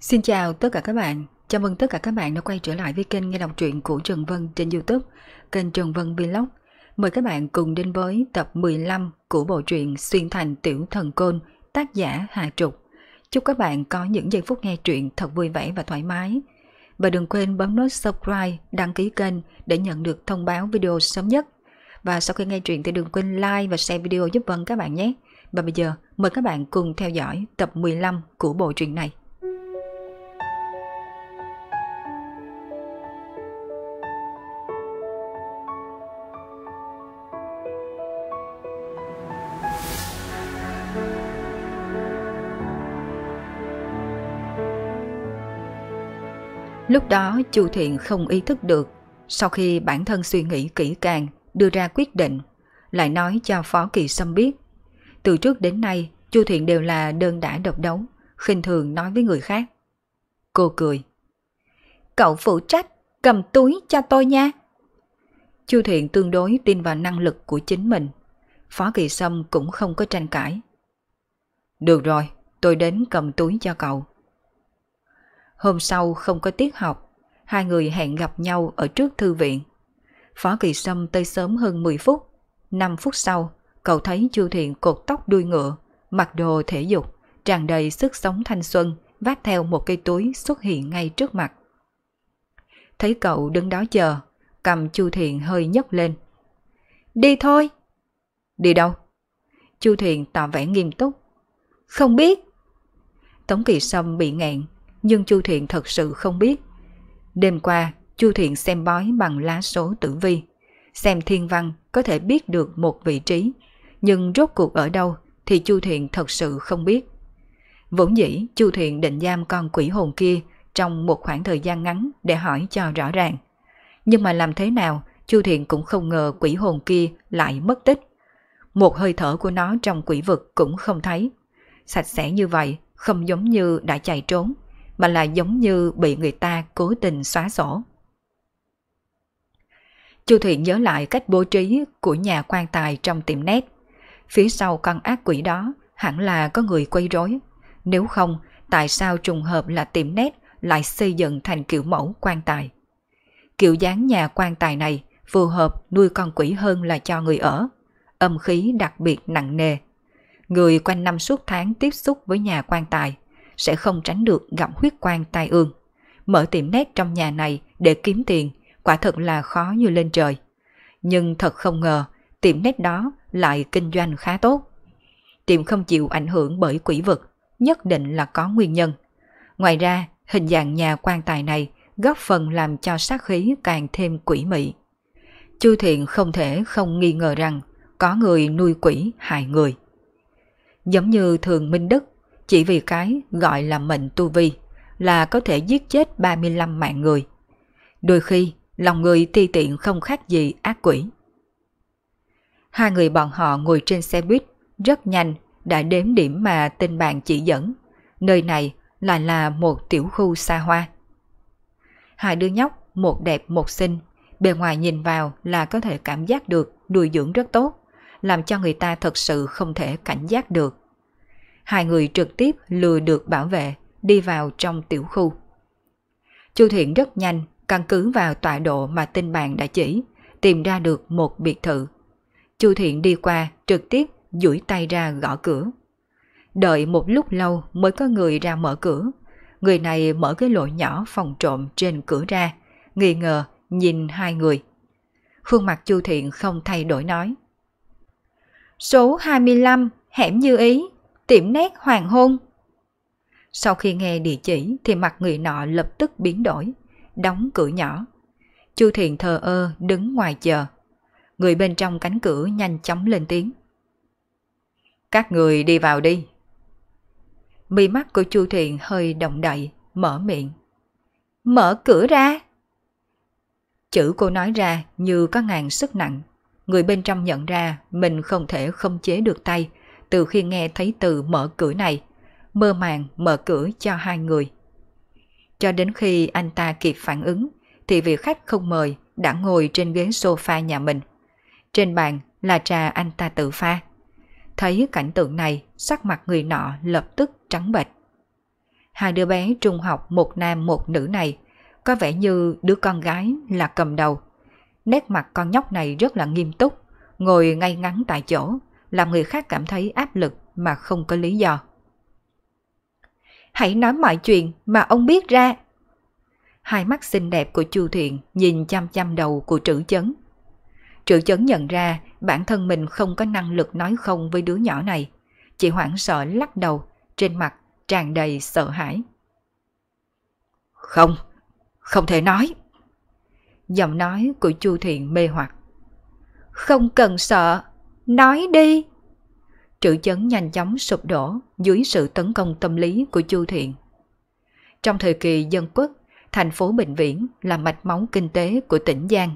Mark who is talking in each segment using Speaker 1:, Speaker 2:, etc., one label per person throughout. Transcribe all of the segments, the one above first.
Speaker 1: Xin chào tất cả các bạn. Chào mừng tất cả các bạn đã quay trở lại với kênh nghe đọc truyện của Trần Vân trên YouTube, kênh Trần Vân Vlog. Mời các bạn cùng đến với tập 15 của bộ truyện Xuyên Thành Tiểu Thần Côn, tác giả Hà Trục. Chúc các bạn có những giây phút nghe truyện thật vui vẻ và thoải mái. Và đừng quên bấm nút subscribe, đăng ký kênh để nhận được thông báo video sớm nhất. Và sau khi nghe truyện thì đừng quên like và share video giúp Vân các bạn nhé. Và bây giờ, mời các bạn cùng theo dõi tập 15 của bộ truyện này. Lúc đó Chu Thiện không ý thức được, sau khi bản thân suy nghĩ kỹ càng, đưa ra quyết định, lại nói cho Phó Kỳ Sâm biết. Từ trước đến nay, Chu Thiện đều là đơn đã độc đấu, khinh thường nói với người khác. Cô cười. Cậu phụ trách, cầm túi cho tôi nha. Chu Thiện tương đối tin vào năng lực của chính mình. Phó Kỳ Sâm cũng không có tranh cãi. Được rồi, tôi đến cầm túi cho cậu. Hôm sau không có tiết học, hai người hẹn gặp nhau ở trước thư viện. Phó Kỳ Sâm tới sớm hơn 10 phút. 5 phút sau, cậu thấy Chu Thiện cột tóc đuôi ngựa, mặc đồ thể dục, tràn đầy sức sống thanh xuân, vác theo một cây túi xuất hiện ngay trước mặt. Thấy cậu đứng đó chờ, cầm Chu Thiện hơi nhấc lên. Đi thôi! Đi đâu? Chu Thiện tỏ vẻ nghiêm túc. Không biết. Tống Kỳ Sâm bị ngẹn, nhưng Chu Thiện thật sự không biết. Đêm qua, Chu Thiện xem bói bằng lá số tử vi. Xem thiên văn có thể biết được một vị trí, nhưng rốt cuộc ở đâu thì Chu Thiện thật sự không biết. Vốn dĩ Chu Thiện định giam con quỷ hồn kia trong một khoảng thời gian ngắn để hỏi cho rõ ràng. Nhưng mà làm thế nào, Chu Thiện cũng không ngờ quỷ hồn kia lại mất tích. Một hơi thở của nó trong quỷ vực cũng không thấy. Sạch sẽ như vậy, không giống như đã chạy trốn mà là giống như bị người ta cố tình xóa sổ. Chu Thụy nhớ lại cách bố trí của nhà quan tài trong tiệm nét. Phía sau con ác quỷ đó hẳn là có người quấy rối. Nếu không, tại sao trùng hợp là tiệm nét lại xây dựng thành kiểu mẫu quan tài? Kiểu dáng nhà quan tài này phù hợp nuôi con quỷ hơn là cho người ở. Âm khí đặc biệt nặng nề. Người quanh năm suốt tháng tiếp xúc với nhà quan tài – sẽ không tránh được gặp huyết quan tai ương. Mở tiệm nét trong nhà này để kiếm tiền quả thật là khó như lên trời. Nhưng thật không ngờ, tiệm nét đó lại kinh doanh khá tốt. Tiệm không chịu ảnh hưởng bởi quỷ vật nhất định là có nguyên nhân. Ngoài ra, hình dạng nhà quan tài này góp phần làm cho sát khí càng thêm quỷ mị. Chu Thiện không thể không nghi ngờ rằng có người nuôi quỷ hại người. Giống như Thường Minh Đức chỉ vì cái gọi là mệnh tu vi là có thể giết chết 35 mạng người. Đôi khi, lòng người ti tiện không khác gì ác quỷ. Hai người bọn họ ngồi trên xe buýt, rất nhanh đã đến điểm mà tên bạn chỉ dẫn. Nơi này lại là một tiểu khu xa hoa. Hai đứa nhóc, một đẹp một xinh, bề ngoài nhìn vào là có thể cảm giác được nuôi dưỡng rất tốt, làm cho người ta thật sự không thể cảnh giác được hai người trực tiếp lừa được bảo vệ, đi vào trong tiểu khu. Chu Thiện rất nhanh, căn cứ vào tọa độ mà tin bạn đã chỉ, tìm ra được một biệt thự. Chu Thiện đi qua, trực tiếp duỗi tay ra gõ cửa. Đợi một lúc lâu mới có người ra mở cửa. Người này mở cái lỗ nhỏ phòng trộm trên cửa ra, nghi ngờ nhìn hai người. Khuôn mặt Chu Thiện không thay đổi nói. Số 25, hẻm như ý, tiệm nét hoàng hôn. Sau khi nghe địa chỉ thì mặt người nọ lập tức biến đổi, đóng cửa nhỏ. Chu Thiện thờ ơ đứng ngoài chờ. Người bên trong cánh cửa nhanh chóng lên tiếng. Các người đi vào đi. Mi mắt của Chu Thiện hơi động đậy, mở miệng. Mở cửa ra! Chữ cô nói ra như có ngàn sức nặng. Người bên trong nhận ra mình không thể không chế được tay, từ khi nghe thấy từ mở cửa này, mơ màng mở cửa cho hai người. Cho đến khi anh ta kịp phản ứng, thì vị khách không mời đã ngồi trên ghế sofa nhà mình. Trên bàn là trà anh ta tự pha. Thấy cảnh tượng này, sắc mặt người nọ lập tức trắng bệch. Hai đứa bé trung học một nam một nữ này, có vẻ như đứa con gái là cầm đầu. Nét mặt con nhóc này rất là nghiêm túc, ngồi ngay ngắn tại chỗ, làm người khác cảm thấy áp lực mà không có lý do. Hãy nói mọi chuyện mà ông biết ra. Hai mắt xinh đẹp của Chu Thiện nhìn chăm chăm đầu của Trữ Chấn. Trữ Chấn nhận ra bản thân mình không có năng lực nói không với đứa nhỏ này. Chị hoảng sợ lắc đầu, trên mặt tràn đầy sợ hãi. Không, không thể nói. Giọng nói của Chu Thiện mê hoặc. Không cần sợ, Nói đi! Trữ chấn nhanh chóng sụp đổ dưới sự tấn công tâm lý của Chu Thiện. Trong thời kỳ dân quốc, thành phố Bình Viễn là mạch máu kinh tế của tỉnh Giang.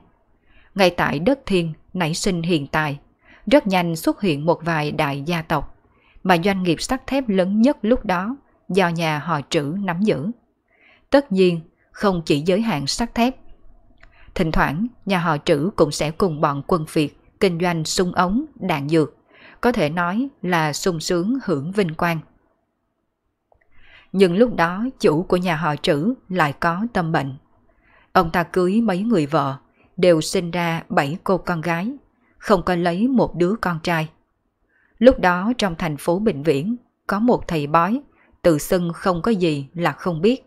Speaker 1: Ngay tại đất thiên nảy sinh hiện tại, rất nhanh xuất hiện một vài đại gia tộc, mà doanh nghiệp sắt thép lớn nhất lúc đó do nhà họ trữ nắm giữ. Tất nhiên, không chỉ giới hạn sắt thép. Thỉnh thoảng, nhà họ trữ cũng sẽ cùng bọn quân phiệt kinh doanh sung ống, đạn dược, có thể nói là sung sướng hưởng vinh quang. Nhưng lúc đó chủ của nhà họ trữ lại có tâm bệnh. Ông ta cưới mấy người vợ, đều sinh ra bảy cô con gái, không có lấy một đứa con trai. Lúc đó trong thành phố Bình Viễn có một thầy bói, tự xưng không có gì là không biết.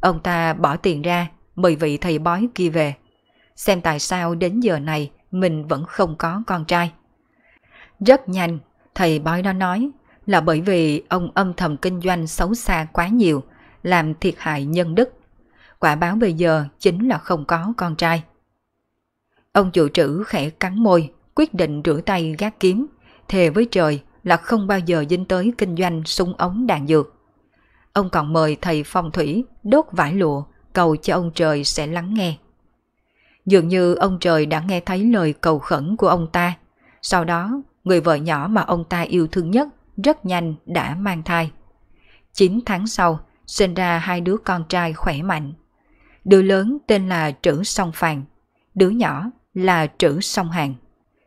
Speaker 1: Ông ta bỏ tiền ra mời vị thầy bói kia về. Xem tại sao đến giờ này mình vẫn không có con trai. Rất nhanh, thầy bói đó nói là bởi vì ông âm thầm kinh doanh xấu xa quá nhiều, làm thiệt hại nhân đức. Quả báo bây giờ chính là không có con trai. Ông chủ trữ khẽ cắn môi, quyết định rửa tay gác kiếm, thề với trời là không bao giờ dính tới kinh doanh súng ống đạn dược. Ông còn mời thầy phong thủy đốt vải lụa, cầu cho ông trời sẽ lắng nghe. Dường như ông trời đã nghe thấy lời cầu khẩn của ông ta. Sau đó, người vợ nhỏ mà ông ta yêu thương nhất rất nhanh đã mang thai. 9 tháng sau, sinh ra hai đứa con trai khỏe mạnh. Đứa lớn tên là Trữ Song Phàn, đứa nhỏ là Trữ Song Hàn.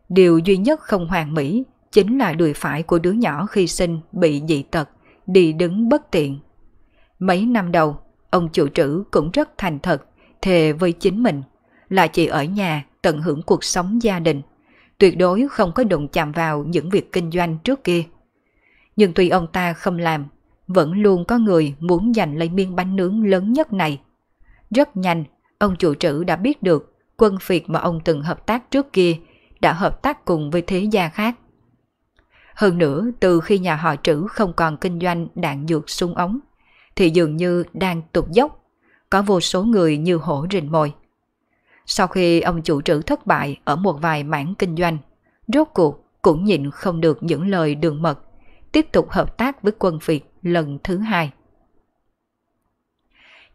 Speaker 1: Điều duy nhất không hoàn mỹ chính là đùi phải của đứa nhỏ khi sinh bị dị tật, đi đứng bất tiện. Mấy năm đầu, ông chủ trữ cũng rất thành thật, thề với chính mình là chỉ ở nhà tận hưởng cuộc sống gia đình, tuyệt đối không có đụng chạm vào những việc kinh doanh trước kia. Nhưng tuy ông ta không làm, vẫn luôn có người muốn giành lấy miếng bánh nướng lớn nhất này. Rất nhanh, ông chủ trữ đã biết được quân phiệt mà ông từng hợp tác trước kia đã hợp tác cùng với thế gia khác. Hơn nữa, từ khi nhà họ trữ không còn kinh doanh đạn dược súng ống, thì dường như đang tụt dốc. Có vô số người như hổ rình mồi. Sau khi ông chủ trữ thất bại ở một vài mảng kinh doanh, rốt cuộc cũng nhịn không được những lời đường mật, tiếp tục hợp tác với quân Việt lần thứ hai.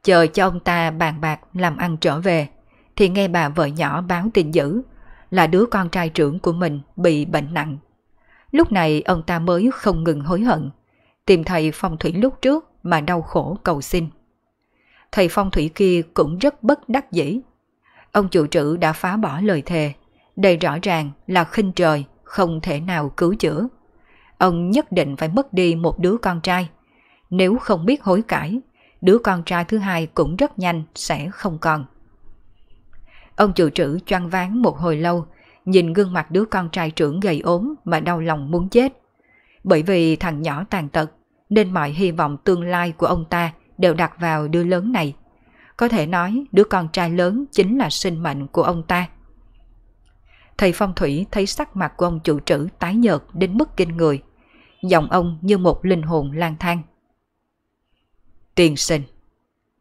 Speaker 1: Chờ cho ông ta bàn bạc làm ăn trở về, thì nghe bà vợ nhỏ báo tin dữ là đứa con trai trưởng của mình bị bệnh nặng. Lúc này ông ta mới không ngừng hối hận, tìm thầy phong thủy lúc trước mà đau khổ cầu xin. Thầy phong thủy kia cũng rất bất đắc dĩ, Ông chủ trữ đã phá bỏ lời thề, đây rõ ràng là khinh trời, không thể nào cứu chữa. Ông nhất định phải mất đi một đứa con trai. Nếu không biết hối cải, đứa con trai thứ hai cũng rất nhanh sẽ không còn. Ông chủ trữ choan váng một hồi lâu, nhìn gương mặt đứa con trai trưởng gầy ốm mà đau lòng muốn chết. Bởi vì thằng nhỏ tàn tật, nên mọi hy vọng tương lai của ông ta đều đặt vào đứa lớn này có thể nói đứa con trai lớn chính là sinh mệnh của ông ta. Thầy phong thủy thấy sắc mặt của ông chủ trữ tái nhợt đến mức kinh người. Giọng ông như một linh hồn lang thang. tiền sinh,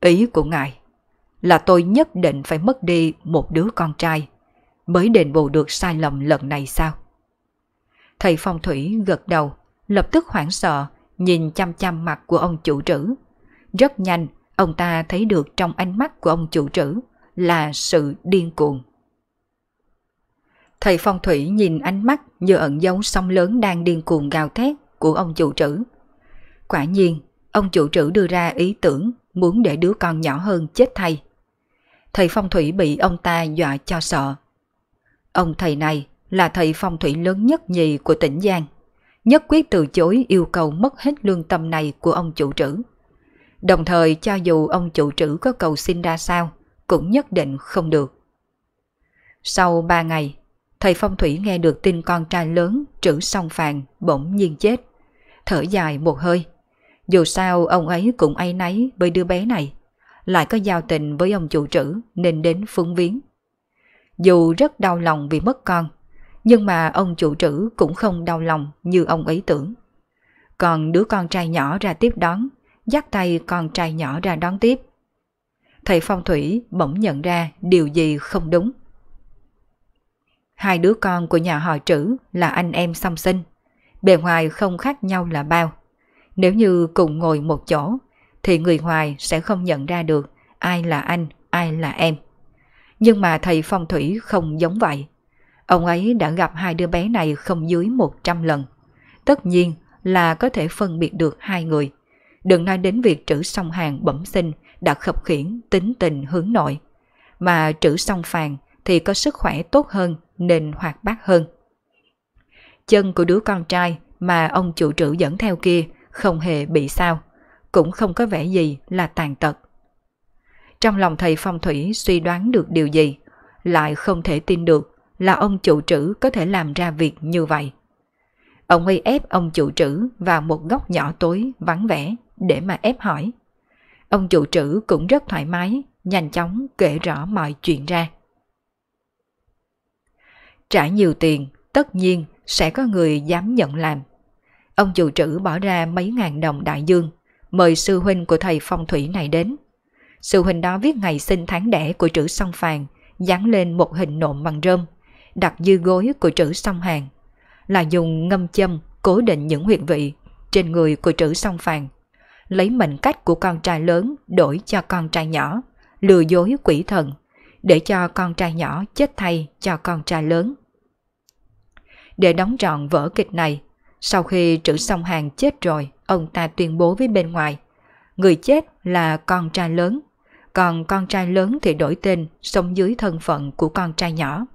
Speaker 1: ý của ngài là tôi nhất định phải mất đi một đứa con trai mới đền bù được sai lầm lần này sao? Thầy phong thủy gật đầu, lập tức hoảng sợ nhìn chăm chăm mặt của ông chủ trữ. Rất nhanh, Ông ta thấy được trong ánh mắt của ông chủ trữ là sự điên cuồng. Thầy phong thủy nhìn ánh mắt như ẩn dấu sông lớn đang điên cuồng gào thét của ông chủ trữ. Quả nhiên, ông chủ trữ đưa ra ý tưởng muốn để đứa con nhỏ hơn chết thay. Thầy phong thủy bị ông ta dọa cho sợ. Ông thầy này là thầy phong thủy lớn nhất nhì của tỉnh Giang. Nhất quyết từ chối yêu cầu mất hết lương tâm này của ông chủ trữ. Đồng thời cho dù ông chủ trữ có cầu xin ra sao, cũng nhất định không được. Sau 3 ngày, thầy phong thủy nghe được tin con trai lớn trữ song phàn bỗng nhiên chết. Thở dài một hơi. Dù sao ông ấy cũng ấy nấy với đứa bé này. Lại có giao tình với ông chủ trữ nên đến phúng viếng. Dù rất đau lòng vì mất con, nhưng mà ông chủ trữ cũng không đau lòng như ông ấy tưởng. Còn đứa con trai nhỏ ra tiếp đón dắt tay con trai nhỏ ra đón tiếp. Thầy phong thủy bỗng nhận ra điều gì không đúng. Hai đứa con của nhà họ trữ là anh em song sinh, bề ngoài không khác nhau là bao. Nếu như cùng ngồi một chỗ, thì người ngoài sẽ không nhận ra được ai là anh, ai là em. Nhưng mà thầy phong thủy không giống vậy. Ông ấy đã gặp hai đứa bé này không dưới 100 lần. Tất nhiên là có thể phân biệt được hai người. Đừng nói đến việc trữ song hàng bẩm sinh đã khập khiển tính tình hướng nội. Mà trữ song phàn thì có sức khỏe tốt hơn nên hoạt bát hơn. Chân của đứa con trai mà ông chủ trữ dẫn theo kia không hề bị sao, cũng không có vẻ gì là tàn tật. Trong lòng thầy phong thủy suy đoán được điều gì, lại không thể tin được là ông chủ trữ có thể làm ra việc như vậy. Ông uy ép ông chủ trữ vào một góc nhỏ tối vắng vẻ, để mà ép hỏi. Ông chủ trữ cũng rất thoải mái, nhanh chóng kể rõ mọi chuyện ra. Trả nhiều tiền, tất nhiên sẽ có người dám nhận làm. Ông chủ trữ bỏ ra mấy ngàn đồng đại dương, mời sư huynh của thầy phong thủy này đến. Sư huynh đó viết ngày sinh tháng đẻ của trữ song phàn, dán lên một hình nộm bằng rơm, đặt dư gối của trữ song hàng. Là dùng ngâm châm cố định những huyệt vị trên người của trữ song phàn, lấy mệnh cách của con trai lớn đổi cho con trai nhỏ, lừa dối quỷ thần, để cho con trai nhỏ chết thay cho con trai lớn. Để đóng trọn vở kịch này, sau khi trữ song hàng chết rồi, ông ta tuyên bố với bên ngoài, người chết là con trai lớn, còn con trai lớn thì đổi tên sống dưới thân phận của con trai nhỏ.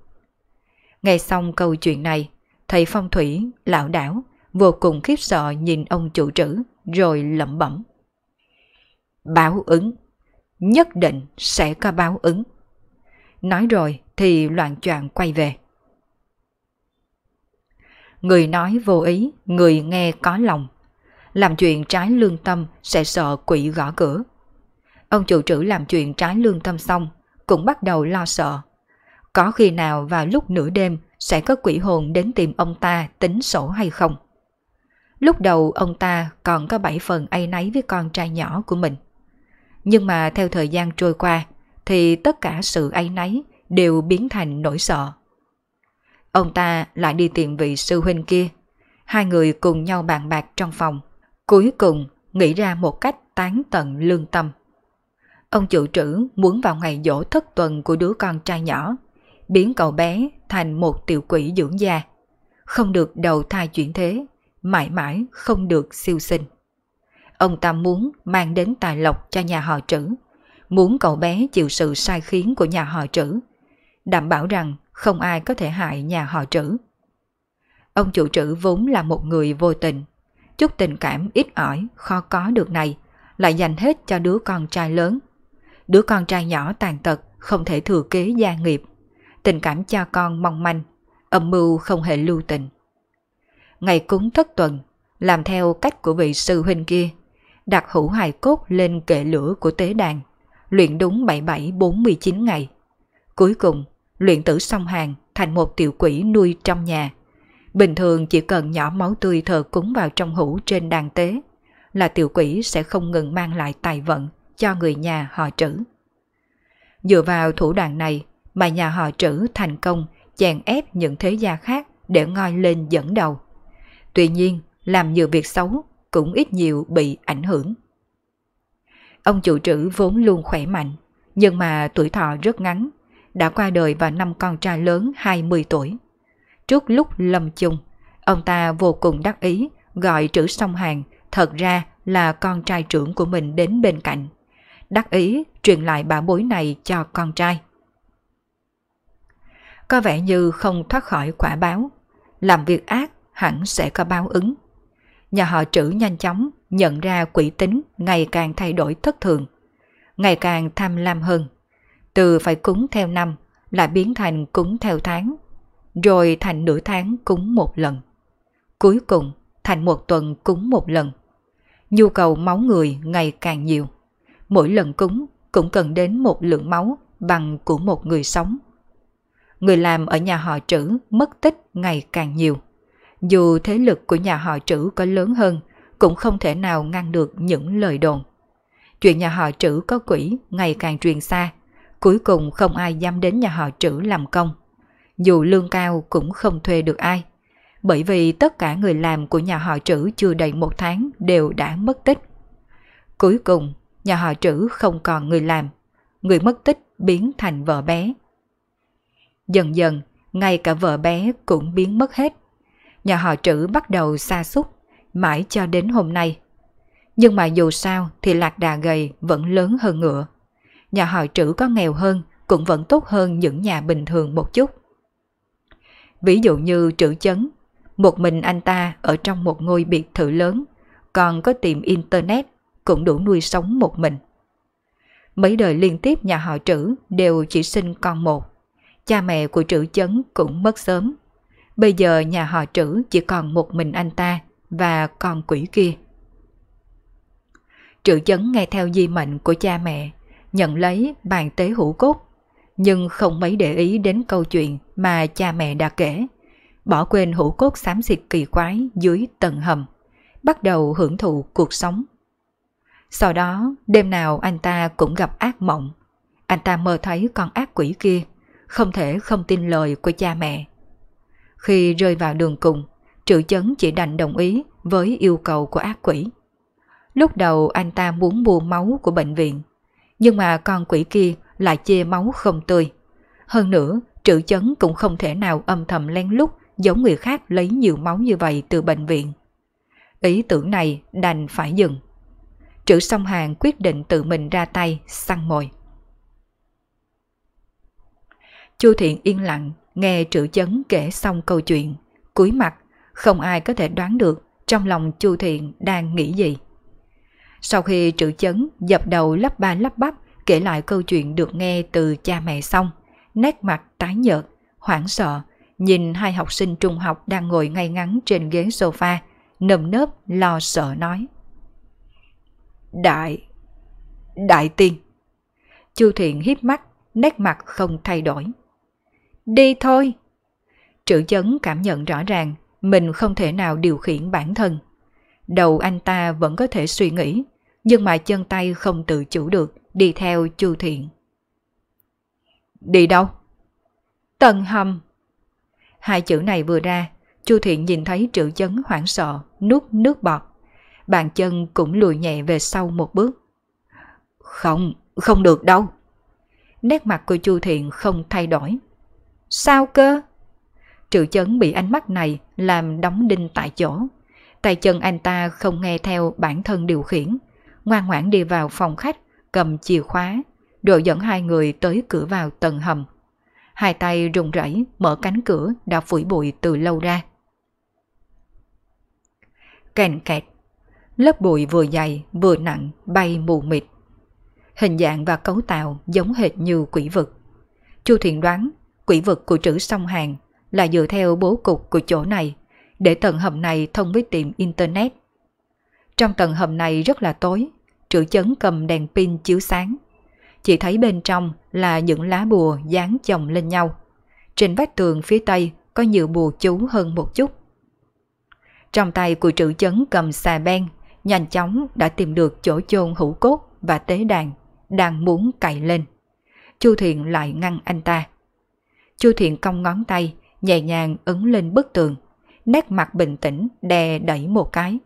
Speaker 1: Nghe xong câu chuyện này, thầy phong thủy, lão đảo, vô cùng khiếp sợ nhìn ông chủ trữ rồi lẩm bẩm. Báo ứng, nhất định sẽ có báo ứng. Nói rồi thì loạn choạng quay về. Người nói vô ý, người nghe có lòng. Làm chuyện trái lương tâm sẽ sợ quỷ gõ cửa. Ông chủ trữ làm chuyện trái lương tâm xong, cũng bắt đầu lo sợ. Có khi nào vào lúc nửa đêm sẽ có quỷ hồn đến tìm ông ta tính sổ hay không? Lúc đầu ông ta còn có bảy phần ấy náy với con trai nhỏ của mình. Nhưng mà theo thời gian trôi qua thì tất cả sự ấy náy đều biến thành nỗi sợ. Ông ta lại đi tìm vị sư huynh kia. Hai người cùng nhau bàn bạc trong phòng. Cuối cùng nghĩ ra một cách tán tận lương tâm. Ông chủ trữ muốn vào ngày dỗ thất tuần của đứa con trai nhỏ, biến cậu bé thành một tiểu quỷ dưỡng già. Không được đầu thai chuyển thế mãi mãi không được siêu sinh. Ông ta muốn mang đến tài lộc cho nhà họ trữ, muốn cậu bé chịu sự sai khiến của nhà họ trữ, đảm bảo rằng không ai có thể hại nhà họ trữ. Ông chủ trữ vốn là một người vô tình, chút tình cảm ít ỏi, khó có được này, lại dành hết cho đứa con trai lớn. Đứa con trai nhỏ tàn tật, không thể thừa kế gia nghiệp. Tình cảm cha con mong manh, âm mưu không hề lưu tình ngày cúng thất tuần, làm theo cách của vị sư huynh kia, đặt hữu hài cốt lên kệ lửa của tế đàn, luyện đúng 77-49 ngày. Cuối cùng, luyện tử xong hàng thành một tiểu quỷ nuôi trong nhà. Bình thường chỉ cần nhỏ máu tươi thờ cúng vào trong hũ trên đàn tế, là tiểu quỷ sẽ không ngừng mang lại tài vận cho người nhà họ trữ. Dựa vào thủ đoạn này mà nhà họ trữ thành công chèn ép những thế gia khác để ngoi lên dẫn đầu. Tuy nhiên, làm nhiều việc xấu cũng ít nhiều bị ảnh hưởng. Ông chủ trữ vốn luôn khỏe mạnh, nhưng mà tuổi thọ rất ngắn, đã qua đời vào năm con trai lớn 20 tuổi. Trước lúc lâm chung, ông ta vô cùng đắc ý gọi trữ song hàng thật ra là con trai trưởng của mình đến bên cạnh. Đắc ý truyền lại bảo bối này cho con trai. Có vẻ như không thoát khỏi quả báo. Làm việc ác hẳn sẽ có báo ứng. Nhà họ trữ nhanh chóng nhận ra quỷ tính ngày càng thay đổi thất thường, ngày càng tham lam hơn. Từ phải cúng theo năm lại biến thành cúng theo tháng, rồi thành nửa tháng cúng một lần. Cuối cùng thành một tuần cúng một lần. Nhu cầu máu người ngày càng nhiều. Mỗi lần cúng cũng cần đến một lượng máu bằng của một người sống. Người làm ở nhà họ trữ mất tích ngày càng nhiều dù thế lực của nhà họ trữ có lớn hơn, cũng không thể nào ngăn được những lời đồn. Chuyện nhà họ trữ có quỷ ngày càng truyền xa, cuối cùng không ai dám đến nhà họ trữ làm công. Dù lương cao cũng không thuê được ai, bởi vì tất cả người làm của nhà họ trữ chưa đầy một tháng đều đã mất tích. Cuối cùng, nhà họ trữ không còn người làm, người mất tích biến thành vợ bé. Dần dần, ngay cả vợ bé cũng biến mất hết nhà họ trữ bắt đầu xa xúc, mãi cho đến hôm nay. Nhưng mà dù sao thì lạc đà gầy vẫn lớn hơn ngựa. Nhà họ trữ có nghèo hơn cũng vẫn tốt hơn những nhà bình thường một chút. Ví dụ như trữ chấn, một mình anh ta ở trong một ngôi biệt thự lớn, còn có tiệm internet cũng đủ nuôi sống một mình. Mấy đời liên tiếp nhà họ trữ đều chỉ sinh con một. Cha mẹ của trữ chấn cũng mất sớm Bây giờ nhà họ trữ chỉ còn một mình anh ta và con quỷ kia. Trữ chấn nghe theo di mệnh của cha mẹ, nhận lấy bàn tế hữu cốt, nhưng không mấy để ý đến câu chuyện mà cha mẹ đã kể. Bỏ quên hữu cốt xám xịt kỳ quái dưới tầng hầm, bắt đầu hưởng thụ cuộc sống. Sau đó, đêm nào anh ta cũng gặp ác mộng. Anh ta mơ thấy con ác quỷ kia, không thể không tin lời của cha mẹ khi rơi vào đường cùng, Triệu Chấn chỉ đành đồng ý với yêu cầu của ác quỷ. Lúc đầu anh ta muốn mua máu của bệnh viện, nhưng mà con quỷ kia lại chê máu không tươi. Hơn nữa, Triệu Chấn cũng không thể nào âm thầm lén lút giống người khác lấy nhiều máu như vậy từ bệnh viện. Ý tưởng này đành phải dừng. Trữ song hàng quyết định tự mình ra tay săn mồi. Chu Thiện yên lặng Nghe Trữ Chấn kể xong câu chuyện, cúi mặt, không ai có thể đoán được trong lòng Chu Thiện đang nghĩ gì. Sau khi Trữ Chấn dập đầu lắp ba lắp bắp kể lại câu chuyện được nghe từ cha mẹ xong, nét mặt tái nhợt, hoảng sợ, nhìn hai học sinh trung học đang ngồi ngay ngắn trên ghế sofa, nầm nớp lo sợ nói. Đại, đại tiên. Chu Thiện hiếp mắt, nét mặt không thay đổi. Đi thôi! Trữ chấn cảm nhận rõ ràng mình không thể nào điều khiển bản thân. Đầu anh ta vẫn có thể suy nghĩ, nhưng mà chân tay không tự chủ được đi theo chu thiện. Đi đâu? Tầng hầm. Hai chữ này vừa ra, chu thiện nhìn thấy trữ chấn hoảng sợ, nuốt nước bọt. Bàn chân cũng lùi nhẹ về sau một bước. Không, không được đâu. Nét mặt của chu thiện không thay đổi, Sao cơ? Triệu chấn bị ánh mắt này làm đóng đinh tại chỗ. Tay chân anh ta không nghe theo bản thân điều khiển. Ngoan ngoãn đi vào phòng khách, cầm chìa khóa, đội dẫn hai người tới cửa vào tầng hầm. Hai tay run rẩy mở cánh cửa đã phủi bụi từ lâu ra. Cành kẹt, lớp bụi vừa dày vừa nặng bay mù mịt. Hình dạng và cấu tạo giống hệt như quỷ vực. Chu Thiện đoán quỷ vực của trữ song hàng là dựa theo bố cục của chỗ này, để tầng hầm này thông với tiệm Internet. Trong tầng hầm này rất là tối, trữ chấn cầm đèn pin chiếu sáng. Chỉ thấy bên trong là những lá bùa dán chồng lên nhau. Trên vách tường phía tây có nhiều bùa chú hơn một chút. Trong tay của trữ chấn cầm xà beng, nhanh chóng đã tìm được chỗ chôn hữu cốt và tế đàn, đang muốn cày lên. Chu Thiện lại ngăn anh ta. Chu Thiện cong ngón tay, nhẹ nhàng ấn lên bức tường. Nét mặt bình tĩnh đè đẩy một cái.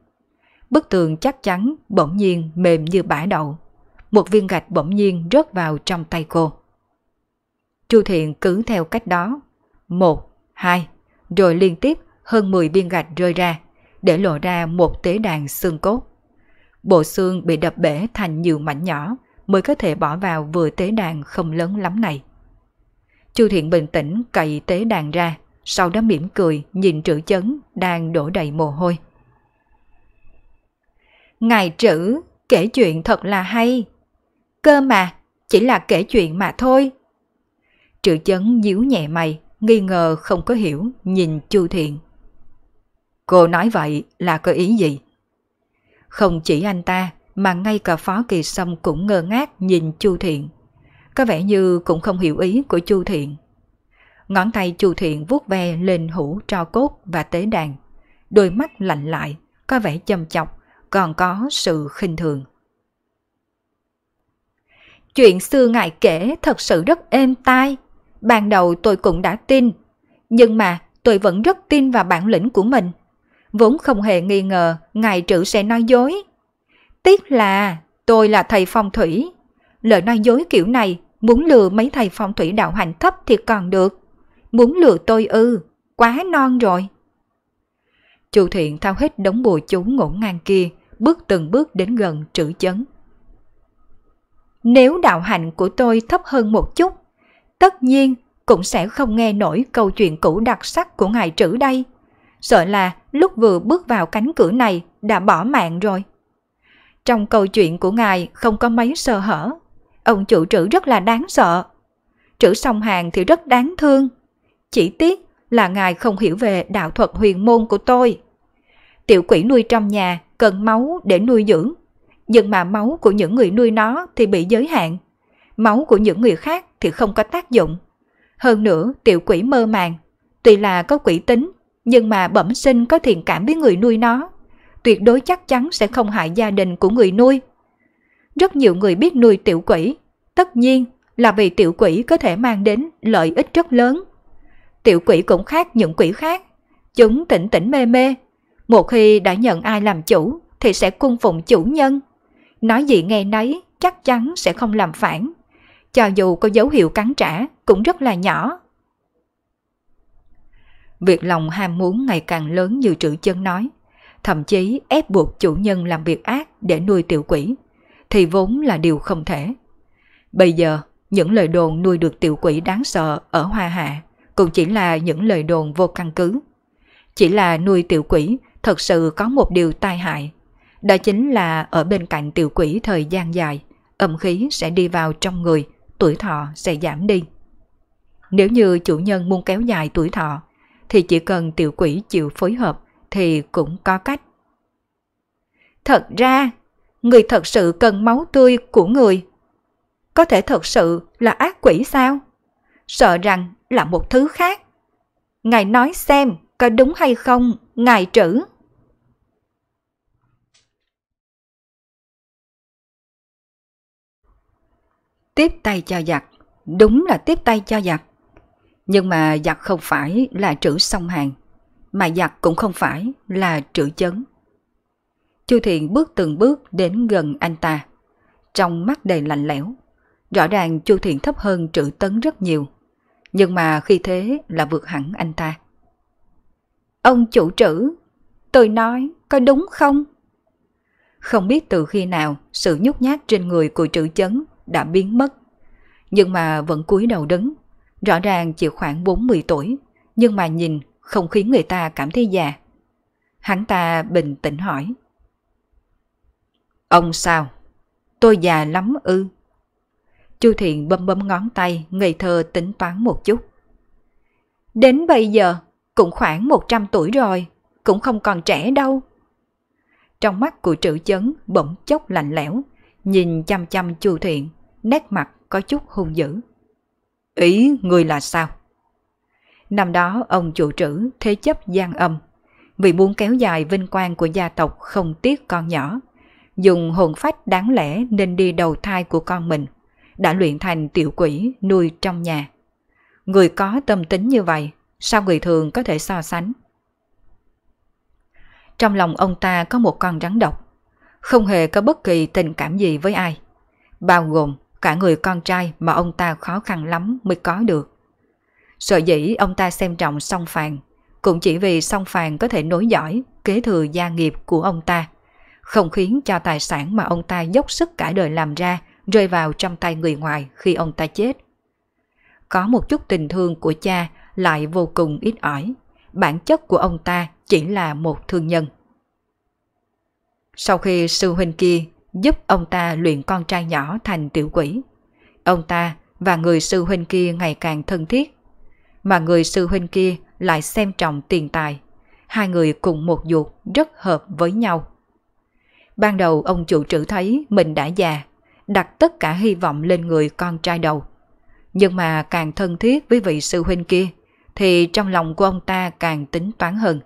Speaker 1: Bức tường chắc chắn bỗng nhiên mềm như bãi đậu. Một viên gạch bỗng nhiên rớt vào trong tay cô. Chu Thiện cứ theo cách đó. Một, hai, rồi liên tiếp hơn 10 viên gạch rơi ra, để lộ ra một tế đàn xương cốt. Bộ xương bị đập bể thành nhiều mảnh nhỏ mới có thể bỏ vào vừa tế đàn không lớn lắm này. Chu Thiện bình tĩnh cậy tế đàn ra, sau đó mỉm cười nhìn trữ chấn đang đổ đầy mồ hôi. Ngài trữ kể chuyện thật là hay. Cơ mà, chỉ là kể chuyện mà thôi. Trữ chấn díu nhẹ mày, nghi ngờ không có hiểu, nhìn Chu Thiện. Cô nói vậy là có ý gì? Không chỉ anh ta, mà ngay cả Phó Kỳ Sâm cũng ngơ ngác nhìn Chu Thiện có vẻ như cũng không hiểu ý của Chu Thiện. Ngón tay Chu Thiện vuốt ve lên hũ tro cốt và tế đàn, đôi mắt lạnh lại, có vẻ châm chọc, còn có sự khinh thường. Chuyện xưa ngài kể thật sự rất êm tai, ban đầu tôi cũng đã tin, nhưng mà tôi vẫn rất tin vào bản lĩnh của mình. Vốn không hề nghi ngờ ngài trữ sẽ nói dối. Tiếc là tôi là thầy phong thủy, lời nói dối kiểu này Muốn lừa mấy thầy phong thủy đạo hành thấp thì còn được. Muốn lừa tôi ư, quá non rồi. Chu Thiện thao hết đống bùa chú ngổn ngang kia, bước từng bước đến gần trữ chấn. Nếu đạo hạnh của tôi thấp hơn một chút, tất nhiên cũng sẽ không nghe nổi câu chuyện cũ đặc sắc của ngài trữ đây. Sợ là lúc vừa bước vào cánh cửa này đã bỏ mạng rồi. Trong câu chuyện của ngài không có mấy sơ hở, Ông chủ trữ rất là đáng sợ. Trữ song hàng thì rất đáng thương. Chỉ tiếc là ngài không hiểu về đạo thuật huyền môn của tôi. Tiểu quỷ nuôi trong nhà cần máu để nuôi dưỡng. Nhưng mà máu của những người nuôi nó thì bị giới hạn. Máu của những người khác thì không có tác dụng. Hơn nữa, tiểu quỷ mơ màng. Tuy là có quỷ tính, nhưng mà bẩm sinh có thiện cảm với người nuôi nó. Tuyệt đối chắc chắn sẽ không hại gia đình của người nuôi. Rất nhiều người biết nuôi tiểu quỷ, tất nhiên là vì tiểu quỷ có thể mang đến lợi ích rất lớn. Tiểu quỷ cũng khác những quỷ khác, chúng tỉnh tỉnh mê mê, một khi đã nhận ai làm chủ thì sẽ cung phụng chủ nhân. Nói gì nghe nấy chắc chắn sẽ không làm phản. Cho dù có dấu hiệu cắn trả cũng rất là nhỏ. Việc lòng ham muốn ngày càng lớn như trữ chân nói, thậm chí ép buộc chủ nhân làm việc ác để nuôi tiểu quỷ thì vốn là điều không thể. Bây giờ, những lời đồn nuôi được tiểu quỷ đáng sợ ở Hoa Hạ cũng chỉ là những lời đồn vô căn cứ. Chỉ là nuôi tiểu quỷ thật sự có một điều tai hại. Đó chính là ở bên cạnh tiểu quỷ thời gian dài, âm khí sẽ đi vào trong người, tuổi thọ sẽ giảm đi. Nếu như chủ nhân muốn kéo dài tuổi thọ, thì chỉ cần tiểu quỷ chịu phối hợp thì cũng có cách. Thật ra, người thật sự cần máu tươi của người. Có thể thật sự là ác quỷ sao? Sợ rằng là một thứ khác. Ngài nói xem có đúng hay không, ngài trữ. Tiếp tay cho giặc, đúng là tiếp tay cho giặc. Nhưng mà giặc không phải là trữ song hàng, mà giặc cũng không phải là trữ chấn. Chu Thiện bước từng bước đến gần anh ta. Trong mắt đầy lạnh lẽo, rõ ràng Chu Thiện thấp hơn Trữ Tấn rất nhiều. Nhưng mà khi thế là vượt hẳn anh ta. Ông chủ trữ, tôi nói có đúng không? Không biết từ khi nào sự nhút nhát trên người của trữ chấn đã biến mất. Nhưng mà vẫn cúi đầu đứng. Rõ ràng chỉ khoảng 40 tuổi. Nhưng mà nhìn không khiến người ta cảm thấy già. Hắn ta bình tĩnh hỏi. Ông sao? Tôi già lắm ư? Chu Thiện bấm bấm ngón tay, ngây thơ tính toán một chút. Đến bây giờ, cũng khoảng 100 tuổi rồi, cũng không còn trẻ đâu. Trong mắt của trữ chấn bỗng chốc lạnh lẽo, nhìn chăm chăm Chu Thiện, nét mặt có chút hung dữ. Ý người là sao? Năm đó ông chủ trữ thế chấp gian âm, vì muốn kéo dài vinh quang của gia tộc không tiếc con nhỏ, dùng hồn phách đáng lẽ nên đi đầu thai của con mình, đã luyện thành tiểu quỷ nuôi trong nhà. Người có tâm tính như vậy, sao người thường có thể so sánh? Trong lòng ông ta có một con rắn độc, không hề có bất kỳ tình cảm gì với ai, bao gồm cả người con trai mà ông ta khó khăn lắm mới có được. Sợ dĩ ông ta xem trọng song phàn, cũng chỉ vì song phàn có thể nối dõi, kế thừa gia nghiệp của ông ta không khiến cho tài sản mà ông ta dốc sức cả đời làm ra rơi vào trong tay người ngoài khi ông ta chết. Có một chút tình thương của cha lại vô cùng ít ỏi. Bản chất của ông ta chỉ là một thương nhân. Sau khi sư huynh kia giúp ông ta luyện con trai nhỏ thành tiểu quỷ, ông ta và người sư huynh kia ngày càng thân thiết, mà người sư huynh kia lại xem trọng tiền tài. Hai người cùng một ruột rất hợp với nhau. Ban đầu ông chủ trữ thấy mình đã già, đặt tất cả hy vọng lên người con trai đầu. Nhưng mà càng thân thiết với vị sư huynh kia, thì trong lòng của ông ta càng tính toán hơn.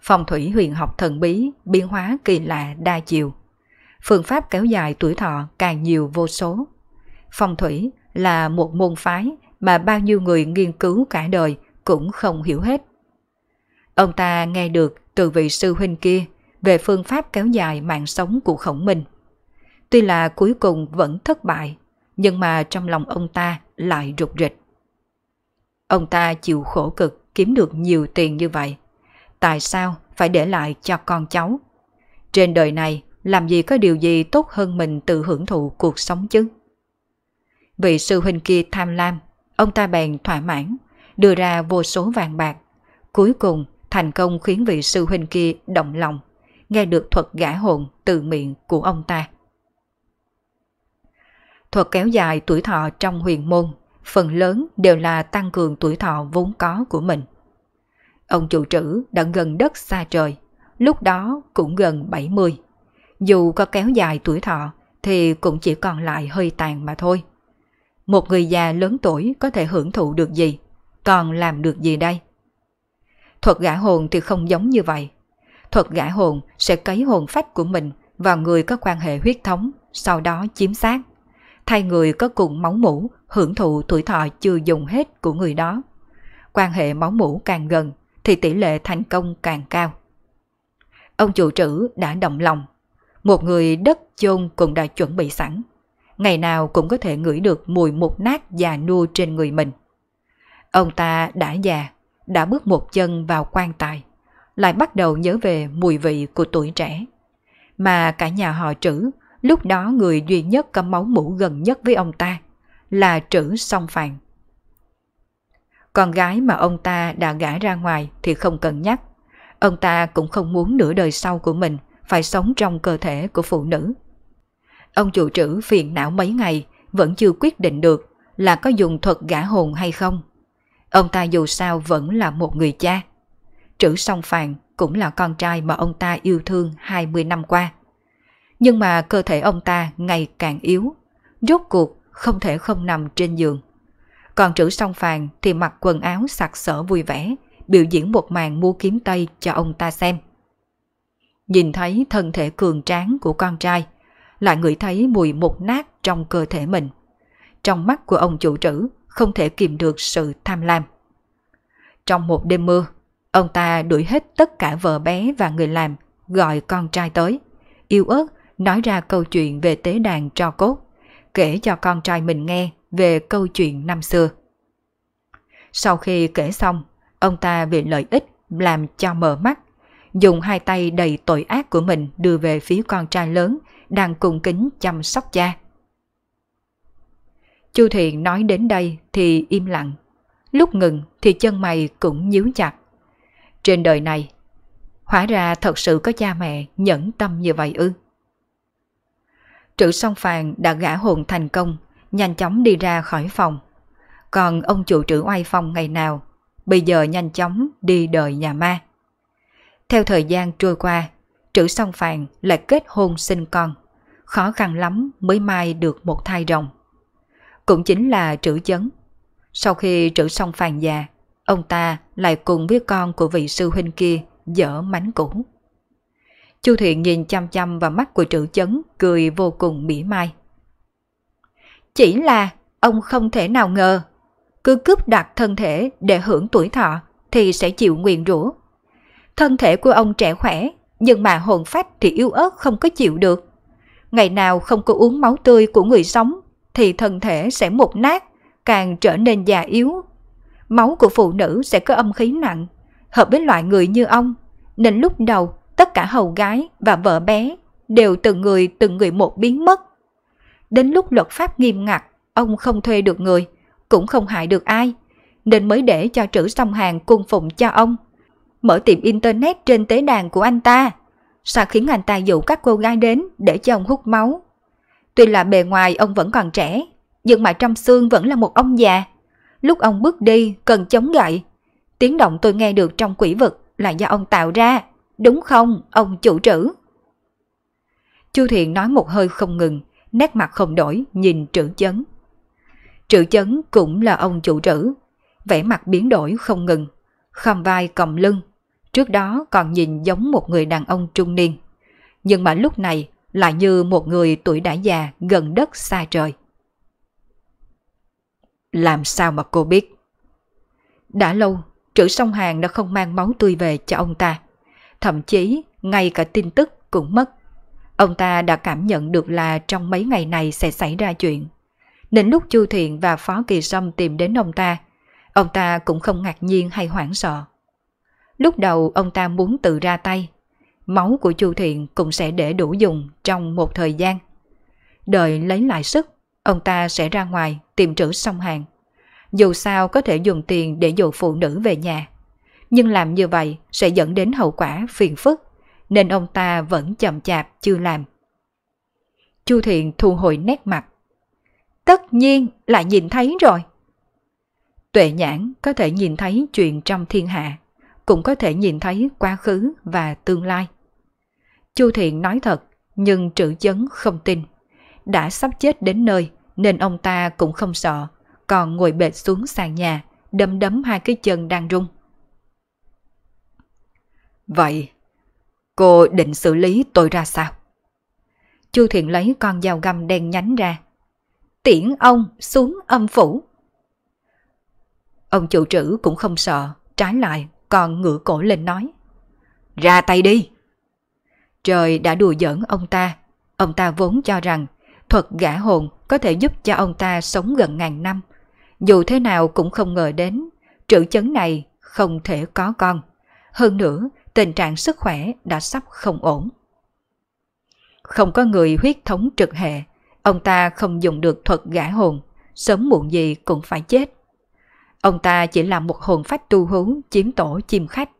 Speaker 1: Phong thủy huyền học thần bí, biến hóa kỳ lạ đa chiều. Phương pháp kéo dài tuổi thọ càng nhiều vô số. Phong thủy là một môn phái mà bao nhiêu người nghiên cứu cả đời cũng không hiểu hết. Ông ta nghe được từ vị sư huynh kia về phương pháp kéo dài mạng sống của khổng minh. Tuy là cuối cùng vẫn thất bại, nhưng mà trong lòng ông ta lại rụt rịch. Ông ta chịu khổ cực kiếm được nhiều tiền như vậy. Tại sao phải để lại cho con cháu? Trên đời này làm gì có điều gì tốt hơn mình tự hưởng thụ cuộc sống chứ? Vị sư huynh kia tham lam, ông ta bèn thỏa mãn, đưa ra vô số vàng bạc. Cuối cùng thành công khiến vị sư huynh kia động lòng nghe được thuật gã hồn từ miệng của ông ta. Thuật kéo dài tuổi thọ trong huyền môn, phần lớn đều là tăng cường tuổi thọ vốn có của mình. Ông chủ trữ đã gần đất xa trời, lúc đó cũng gần 70. Dù có kéo dài tuổi thọ thì cũng chỉ còn lại hơi tàn mà thôi. Một người già lớn tuổi có thể hưởng thụ được gì, còn làm được gì đây? Thuật gã hồn thì không giống như vậy thuật gã hồn sẽ cấy hồn phách của mình vào người có quan hệ huyết thống, sau đó chiếm xác. Thay người có cùng máu mũ, hưởng thụ tuổi thọ chưa dùng hết của người đó. Quan hệ máu mũ càng gần thì tỷ lệ thành công càng cao. Ông chủ trữ đã động lòng. Một người đất chôn cũng đã chuẩn bị sẵn. Ngày nào cũng có thể ngửi được mùi một nát già nua trên người mình. Ông ta đã già, đã bước một chân vào quan tài lại bắt đầu nhớ về mùi vị của tuổi trẻ. Mà cả nhà họ trữ, lúc đó người duy nhất có máu mũ gần nhất với ông ta là trữ song phàn. Con gái mà ông ta đã gả ra ngoài thì không cần nhắc. Ông ta cũng không muốn nửa đời sau của mình phải sống trong cơ thể của phụ nữ. Ông chủ trữ phiền não mấy ngày vẫn chưa quyết định được là có dùng thuật gã hồn hay không. Ông ta dù sao vẫn là một người cha, Trữ Song Phàn cũng là con trai mà ông ta yêu thương 20 năm qua. Nhưng mà cơ thể ông ta ngày càng yếu, rốt cuộc không thể không nằm trên giường. Còn Trữ Song Phàn thì mặc quần áo sặc sỡ vui vẻ, biểu diễn một màn mua kiếm Tây cho ông ta xem. Nhìn thấy thân thể cường tráng của con trai, lại ngửi thấy mùi một nát trong cơ thể mình. Trong mắt của ông chủ trữ không thể kìm được sự tham lam. Trong một đêm mưa, Ông ta đuổi hết tất cả vợ bé và người làm, gọi con trai tới. Yêu ớt, nói ra câu chuyện về tế đàn tro cốt, kể cho con trai mình nghe về câu chuyện năm xưa. Sau khi kể xong, ông ta vì lợi ích làm cho mở mắt, dùng hai tay đầy tội ác của mình đưa về phía con trai lớn đang cung kính chăm sóc cha. Chu Thiện nói đến đây thì im lặng, lúc ngừng thì chân mày cũng nhíu chặt. Trên đời này, hóa ra thật sự có cha mẹ nhẫn tâm như vậy ư. Trữ song phàn đã gã hồn thành công, nhanh chóng đi ra khỏi phòng. Còn ông chủ trữ oai phong ngày nào, bây giờ nhanh chóng đi đợi nhà ma. Theo thời gian trôi qua, trữ song phàn lại kết hôn sinh con. Khó khăn lắm mới mai được một thai rồng. Cũng chính là trữ chấn. Sau khi trữ song phàn già, ông ta lại cùng với con của vị sư huynh kia dở mánh cũ. Chu Thiện nhìn chăm chăm vào mắt của trữ chấn, cười vô cùng mỉa mai. Chỉ là ông không thể nào ngờ, cứ cướp đặt thân thể để hưởng tuổi thọ thì sẽ chịu nguyện rủa. Thân thể của ông trẻ khỏe, nhưng mà hồn phách thì yếu ớt không có chịu được. Ngày nào không có uống máu tươi của người sống thì thân thể sẽ mục nát, càng trở nên già yếu, máu của phụ nữ sẽ có âm khí nặng, hợp với loại người như ông, nên lúc đầu tất cả hầu gái và vợ bé đều từng người từng người một biến mất. Đến lúc luật pháp nghiêm ngặt, ông không thuê được người, cũng không hại được ai, nên mới để cho trữ song hàng cung phụng cho ông. Mở tiệm internet trên tế đàn của anh ta, sao khiến anh ta dụ các cô gái đến để cho ông hút máu. Tuy là bề ngoài ông vẫn còn trẻ, nhưng mà trong xương vẫn là một ông già, lúc ông bước đi cần chống gậy. Tiếng động tôi nghe được trong quỷ vực là do ông tạo ra, đúng không, ông chủ trữ? Chu Thiện nói một hơi không ngừng, nét mặt không đổi, nhìn trữ chấn. Trữ chấn cũng là ông chủ trữ, vẻ mặt biến đổi không ngừng, khom vai còng lưng, trước đó còn nhìn giống một người đàn ông trung niên. Nhưng mà lúc này lại như một người tuổi đã già gần đất xa trời. Làm sao mà cô biết? Đã lâu, trữ sông hàng đã không mang máu tươi về cho ông ta. Thậm chí, ngay cả tin tức cũng mất. Ông ta đã cảm nhận được là trong mấy ngày này sẽ xảy ra chuyện. Nên lúc Chu Thiện và Phó Kỳ Sâm tìm đến ông ta, ông ta cũng không ngạc nhiên hay hoảng sợ. Lúc đầu ông ta muốn tự ra tay, máu của Chu Thiện cũng sẽ để đủ dùng trong một thời gian. Đợi lấy lại sức, Ông ta sẽ ra ngoài tìm trữ song hàng. Dù sao có thể dùng tiền để dụ phụ nữ về nhà. Nhưng làm như vậy sẽ dẫn đến hậu quả phiền phức, nên ông ta vẫn chậm chạp chưa làm. Chu Thiện thu hồi nét mặt. Tất nhiên là nhìn thấy rồi. Tuệ nhãn có thể nhìn thấy chuyện trong thiên hạ, cũng có thể nhìn thấy quá khứ và tương lai. Chu Thiện nói thật, nhưng trữ chấn không tin. Đã sắp chết đến nơi, nên ông ta cũng không sợ, còn ngồi bệt xuống sàn nhà, đấm đấm hai cái chân đang rung. Vậy, cô định xử lý tôi ra sao? Chu Thiện lấy con dao găm đen nhánh ra. Tiễn ông xuống âm phủ. Ông chủ trữ cũng không sợ, trái lại còn ngửa cổ lên nói. Ra tay đi! Trời đã đùa giỡn ông ta, ông ta vốn cho rằng thuật gã hồn có thể giúp cho ông ta sống gần ngàn năm. Dù thế nào cũng không ngờ đến, trữ chấn này không thể có con. Hơn nữa, tình trạng sức khỏe đã sắp không ổn. Không có người huyết thống trực hệ, ông ta không dùng được thuật gã hồn, sớm muộn gì cũng phải chết. Ông ta chỉ là một hồn phách tu hú chiếm tổ chim khách.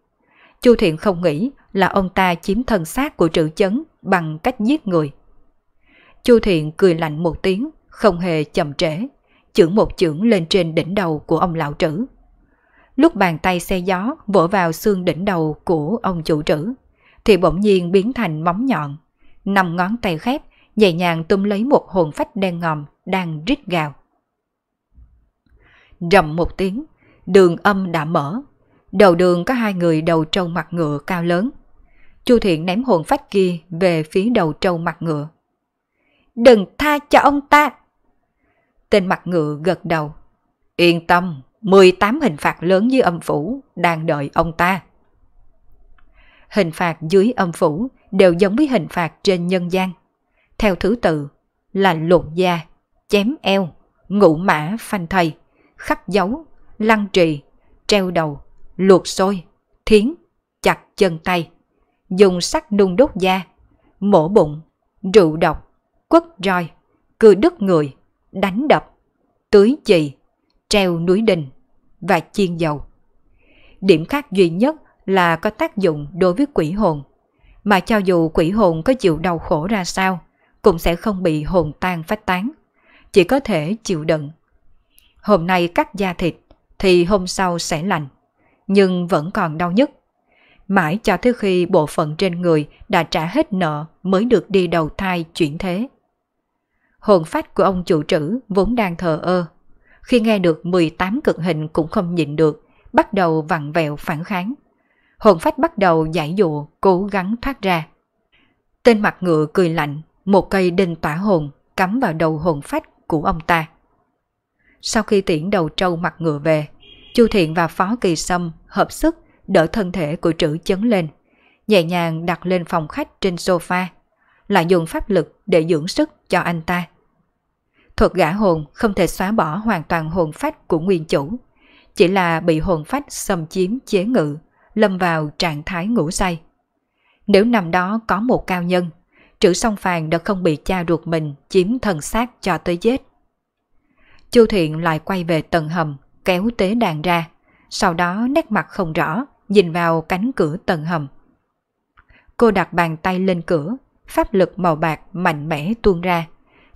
Speaker 1: Chu Thiện không nghĩ là ông ta chiếm thân xác của trữ chấn bằng cách giết người. Chu Thiện cười lạnh một tiếng, không hề chậm trễ, chưởng một chưởng lên trên đỉnh đầu của ông lão trữ. Lúc bàn tay xe gió vỗ vào xương đỉnh đầu của ông chủ trữ, thì bỗng nhiên biến thành móng nhọn, năm ngón tay khép, nhẹ nhàng tung lấy một hồn phách đen ngòm đang rít gào. Rầm một tiếng, đường âm đã mở. Đầu đường có hai người đầu trâu mặt ngựa cao lớn. Chu Thiện ném hồn phách kia về phía đầu trâu mặt ngựa đừng tha cho ông ta. Tên mặt ngựa gật đầu. Yên tâm, 18 hình phạt lớn dưới âm phủ đang đợi ông ta. Hình phạt dưới âm phủ đều giống với hình phạt trên nhân gian. Theo thứ tự là lột da, chém eo, ngũ mã phanh thầy, khắc dấu, lăng trì, treo đầu, luộc sôi, thiến, chặt chân tay, dùng sắt nung đốt da, mổ bụng, rượu độc, quất roi, cưa đứt người, đánh đập, tưới chì, treo núi đình và chiên dầu. Điểm khác duy nhất là có tác dụng đối với quỷ hồn, mà cho dù quỷ hồn có chịu đau khổ ra sao, cũng sẽ không bị hồn tan phách tán, chỉ có thể chịu đựng. Hôm nay cắt da thịt thì hôm sau sẽ lành, nhưng vẫn còn đau nhất. Mãi cho tới khi bộ phận trên người đã trả hết nợ mới được đi đầu thai chuyển thế hồn phách của ông chủ trữ vốn đang thờ ơ. Khi nghe được 18 cực hình cũng không nhịn được, bắt đầu vặn vẹo phản kháng. Hồn phách bắt đầu giải dụ, cố gắng thoát ra. Tên mặt ngựa cười lạnh, một cây đinh tỏa hồn cắm vào đầu hồn phách của ông ta. Sau khi tiễn đầu trâu mặt ngựa về, Chu Thiện và Phó Kỳ Sâm hợp sức đỡ thân thể của trữ chấn lên, nhẹ nhàng đặt lên phòng khách trên sofa, lại dùng pháp lực để dưỡng sức cho anh ta. Thuật gã hồn không thể xóa bỏ hoàn toàn hồn phách của nguyên chủ, chỉ là bị hồn phách xâm chiếm chế ngự, lâm vào trạng thái ngủ say. Nếu năm đó có một cao nhân, trữ song phàn đã không bị cha ruột mình chiếm thần xác cho tới chết. Chu Thiện lại quay về tầng hầm, kéo tế đàn ra, sau đó nét mặt không rõ, nhìn vào cánh cửa tầng hầm. Cô đặt bàn tay lên cửa, pháp lực màu bạc mạnh mẽ tuôn ra,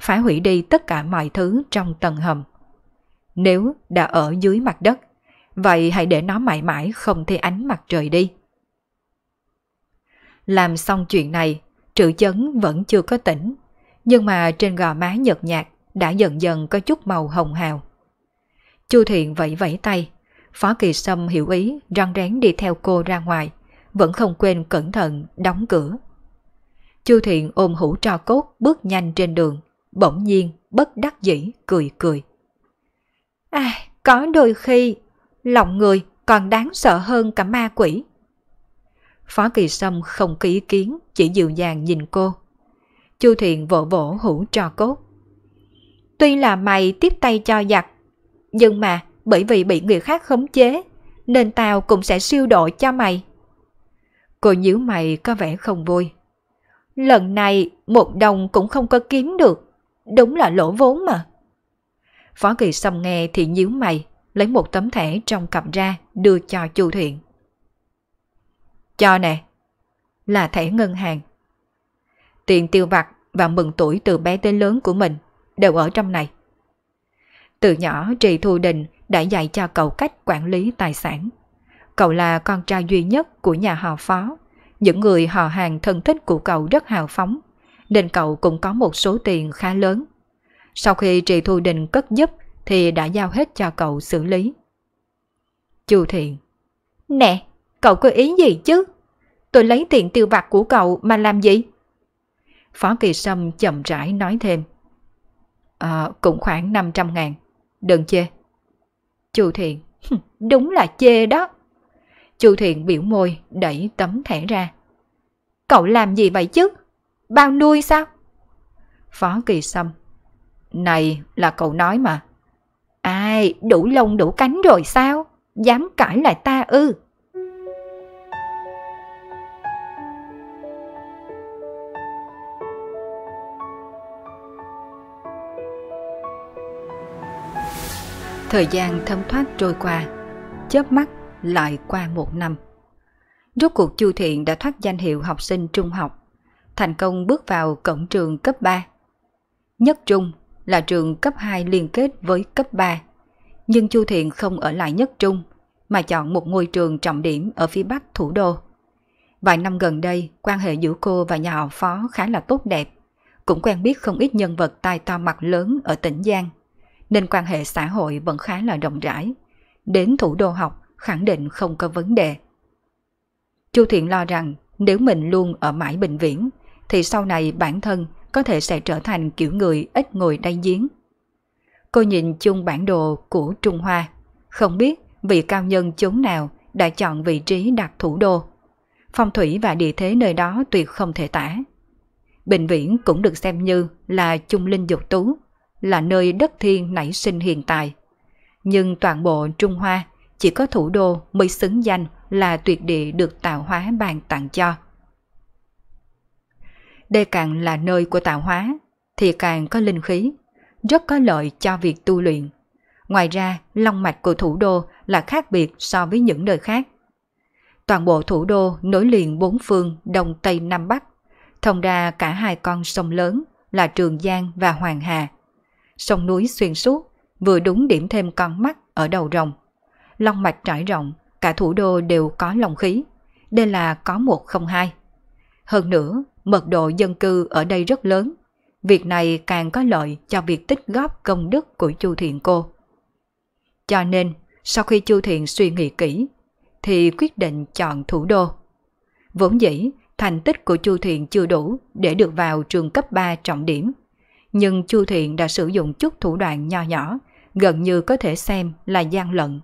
Speaker 1: phá hủy đi tất cả mọi thứ trong tầng hầm. Nếu đã ở dưới mặt đất, vậy hãy để nó mãi mãi không thấy ánh mặt trời đi. Làm xong chuyện này, Trữ Chấn vẫn chưa có tỉnh, nhưng mà trên gò má nhợt nhạt đã dần dần có chút màu hồng hào. Chu Thiện vẫy vẫy tay, Phó Kỳ Sâm hiểu ý răng rén đi theo cô ra ngoài, vẫn không quên cẩn thận đóng cửa. Chu Thiện ôm hũ tro cốt bước nhanh trên đường, bỗng nhiên bất đắc dĩ cười cười. À, có đôi khi lòng người còn đáng sợ hơn cả ma quỷ. Phó Kỳ Sâm không ký ý kiến, chỉ dịu dàng nhìn cô. Chu Thiện vỗ vỗ hũ trò cốt. Tuy là mày tiếp tay cho giặc, nhưng mà bởi vì bị người khác khống chế, nên tao cũng sẽ siêu độ cho mày. Cô nhíu mày có vẻ không vui. Lần này một đồng cũng không có kiếm được. Đúng là lỗ vốn mà. Phó Kỳ Sâm nghe thì nhíu mày, lấy một tấm thẻ trong cặp ra đưa cho Chu Thiện. Cho nè, là thẻ ngân hàng. Tiền tiêu vặt và mừng tuổi từ bé tới lớn của mình đều ở trong này. Từ nhỏ Trì Thu Đình đã dạy cho cậu cách quản lý tài sản. Cậu là con trai duy nhất của nhà họ phó. Những người họ hàng thân thích của cậu rất hào phóng, đình cậu cũng có một số tiền khá lớn. Sau khi Trì Thu Đình cất giúp thì đã giao hết cho cậu xử lý. Chu Thiện Nè, cậu có ý gì chứ? Tôi lấy tiền tiêu vặt của cậu mà làm gì? Phó Kỳ Sâm chậm rãi nói thêm. À, cũng khoảng 500 ngàn, đừng chê. Chu Thiện Đúng là chê đó. Chu Thiện biểu môi đẩy tấm thẻ ra. Cậu làm gì vậy chứ? Bao nuôi sao? Phó Kỳ Sâm Này là cậu nói mà. Ai, đủ lông đủ cánh rồi sao? Dám cãi lại ta ư? Thời gian thấm thoát trôi qua, chớp mắt lại qua một năm. Rốt cuộc Chu Thiện đã thoát danh hiệu học sinh trung học thành công bước vào cổng trường cấp 3. Nhất Trung là trường cấp 2 liên kết với cấp 3. Nhưng Chu Thiện không ở lại Nhất Trung mà chọn một ngôi trường trọng điểm ở phía bắc thủ đô. Vài năm gần đây, quan hệ giữa cô và nhà họ Phó khá là tốt đẹp, cũng quen biết không ít nhân vật tai to mặt lớn ở tỉnh Giang, nên quan hệ xã hội vẫn khá là rộng rãi. Đến thủ đô học khẳng định không có vấn đề. Chu Thiện lo rằng nếu mình luôn ở mãi bệnh viện thì sau này bản thân có thể sẽ trở thành kiểu người ít ngồi đáy giếng. Cô nhìn chung bản đồ của Trung Hoa, không biết vị cao nhân chốn nào đã chọn vị trí đặt thủ đô. Phong thủy và địa thế nơi đó tuyệt không thể tả. Bình Viễn cũng được xem như là trung linh dục tú, là nơi đất thiên nảy sinh hiện tại. Nhưng toàn bộ Trung Hoa chỉ có thủ đô mới xứng danh là tuyệt địa được tạo hóa bàn tặng cho. Đây càng là nơi của tạo hóa, thì càng có linh khí, rất có lợi cho việc tu luyện. Ngoài ra, long mạch của thủ đô là khác biệt so với những nơi khác. Toàn bộ thủ đô nối liền bốn phương Đông Tây Nam Bắc, thông ra cả hai con sông lớn là Trường Giang và Hoàng Hà. Sông núi xuyên suốt, vừa đúng điểm thêm con mắt ở đầu rồng. Long mạch trải rộng, cả thủ đô đều có lòng khí. Đây là có một không hai. Hơn nữa, Mật độ dân cư ở đây rất lớn. Việc này càng có lợi cho việc tích góp công đức của Chu Thiện cô. Cho nên, sau khi Chu Thiện suy nghĩ kỹ, thì quyết định chọn thủ đô. Vốn dĩ, thành tích của Chu Thiện chưa đủ để được vào trường cấp 3 trọng điểm. Nhưng Chu Thiện đã sử dụng chút thủ đoạn nho nhỏ, gần như có thể xem là gian lận.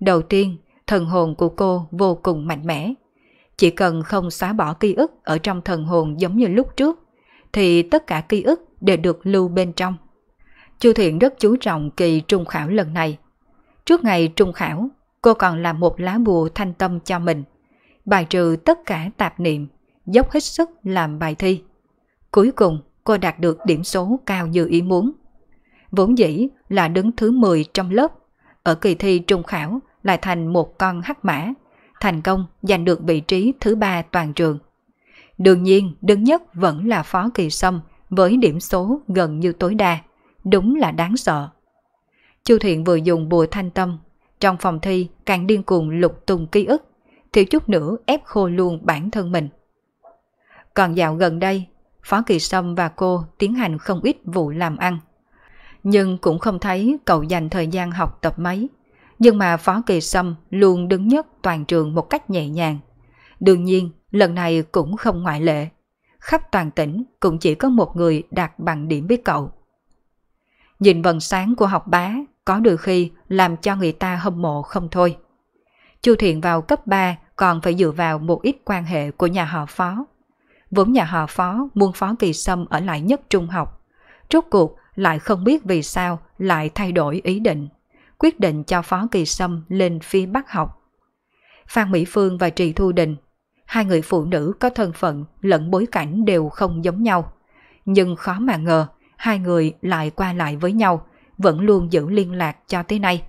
Speaker 1: Đầu tiên, thần hồn của cô vô cùng mạnh mẽ, chỉ cần không xóa bỏ ký ức ở trong thần hồn giống như lúc trước, thì tất cả ký ức đều được lưu bên trong. Chu Thiện rất chú trọng kỳ trung khảo lần này. Trước ngày trung khảo, cô còn làm một lá bùa thanh tâm cho mình, bài trừ tất cả tạp niệm, dốc hết sức làm bài thi. Cuối cùng, cô đạt được điểm số cao như ý muốn. Vốn dĩ là đứng thứ 10 trong lớp, ở kỳ thi trung khảo lại thành một con hắc mã, thành công giành được vị trí thứ ba toàn trường. Đương nhiên, đứng nhất vẫn là Phó Kỳ Sâm với điểm số gần như tối đa. Đúng là đáng sợ. Chu Thiện vừa dùng bùa thanh tâm. Trong phòng thi càng điên cuồng lục tung ký ức. Thiếu chút nữa ép khô luôn bản thân mình. Còn dạo gần đây, Phó Kỳ Sâm và cô tiến hành không ít vụ làm ăn. Nhưng cũng không thấy cậu dành thời gian học tập mấy nhưng mà Phó Kỳ Sâm luôn đứng nhất toàn trường một cách nhẹ nhàng. Đương nhiên, lần này cũng không ngoại lệ. Khắp toàn tỉnh cũng chỉ có một người đạt bằng điểm với cậu. Nhìn vần sáng của học bá có đôi khi làm cho người ta hâm mộ không thôi. Chu Thiện vào cấp 3 còn phải dựa vào một ít quan hệ của nhà họ Phó. Vốn nhà họ Phó muốn Phó Kỳ Sâm ở lại nhất trung học. Rốt cuộc lại không biết vì sao lại thay đổi ý định quyết định cho Phó Kỳ Sâm lên phía Bắc học. Phan Mỹ Phương và Trì Thu Đình, hai người phụ nữ có thân phận lẫn bối cảnh đều không giống nhau. Nhưng khó mà ngờ, hai người lại qua lại với nhau, vẫn luôn giữ liên lạc cho tới nay.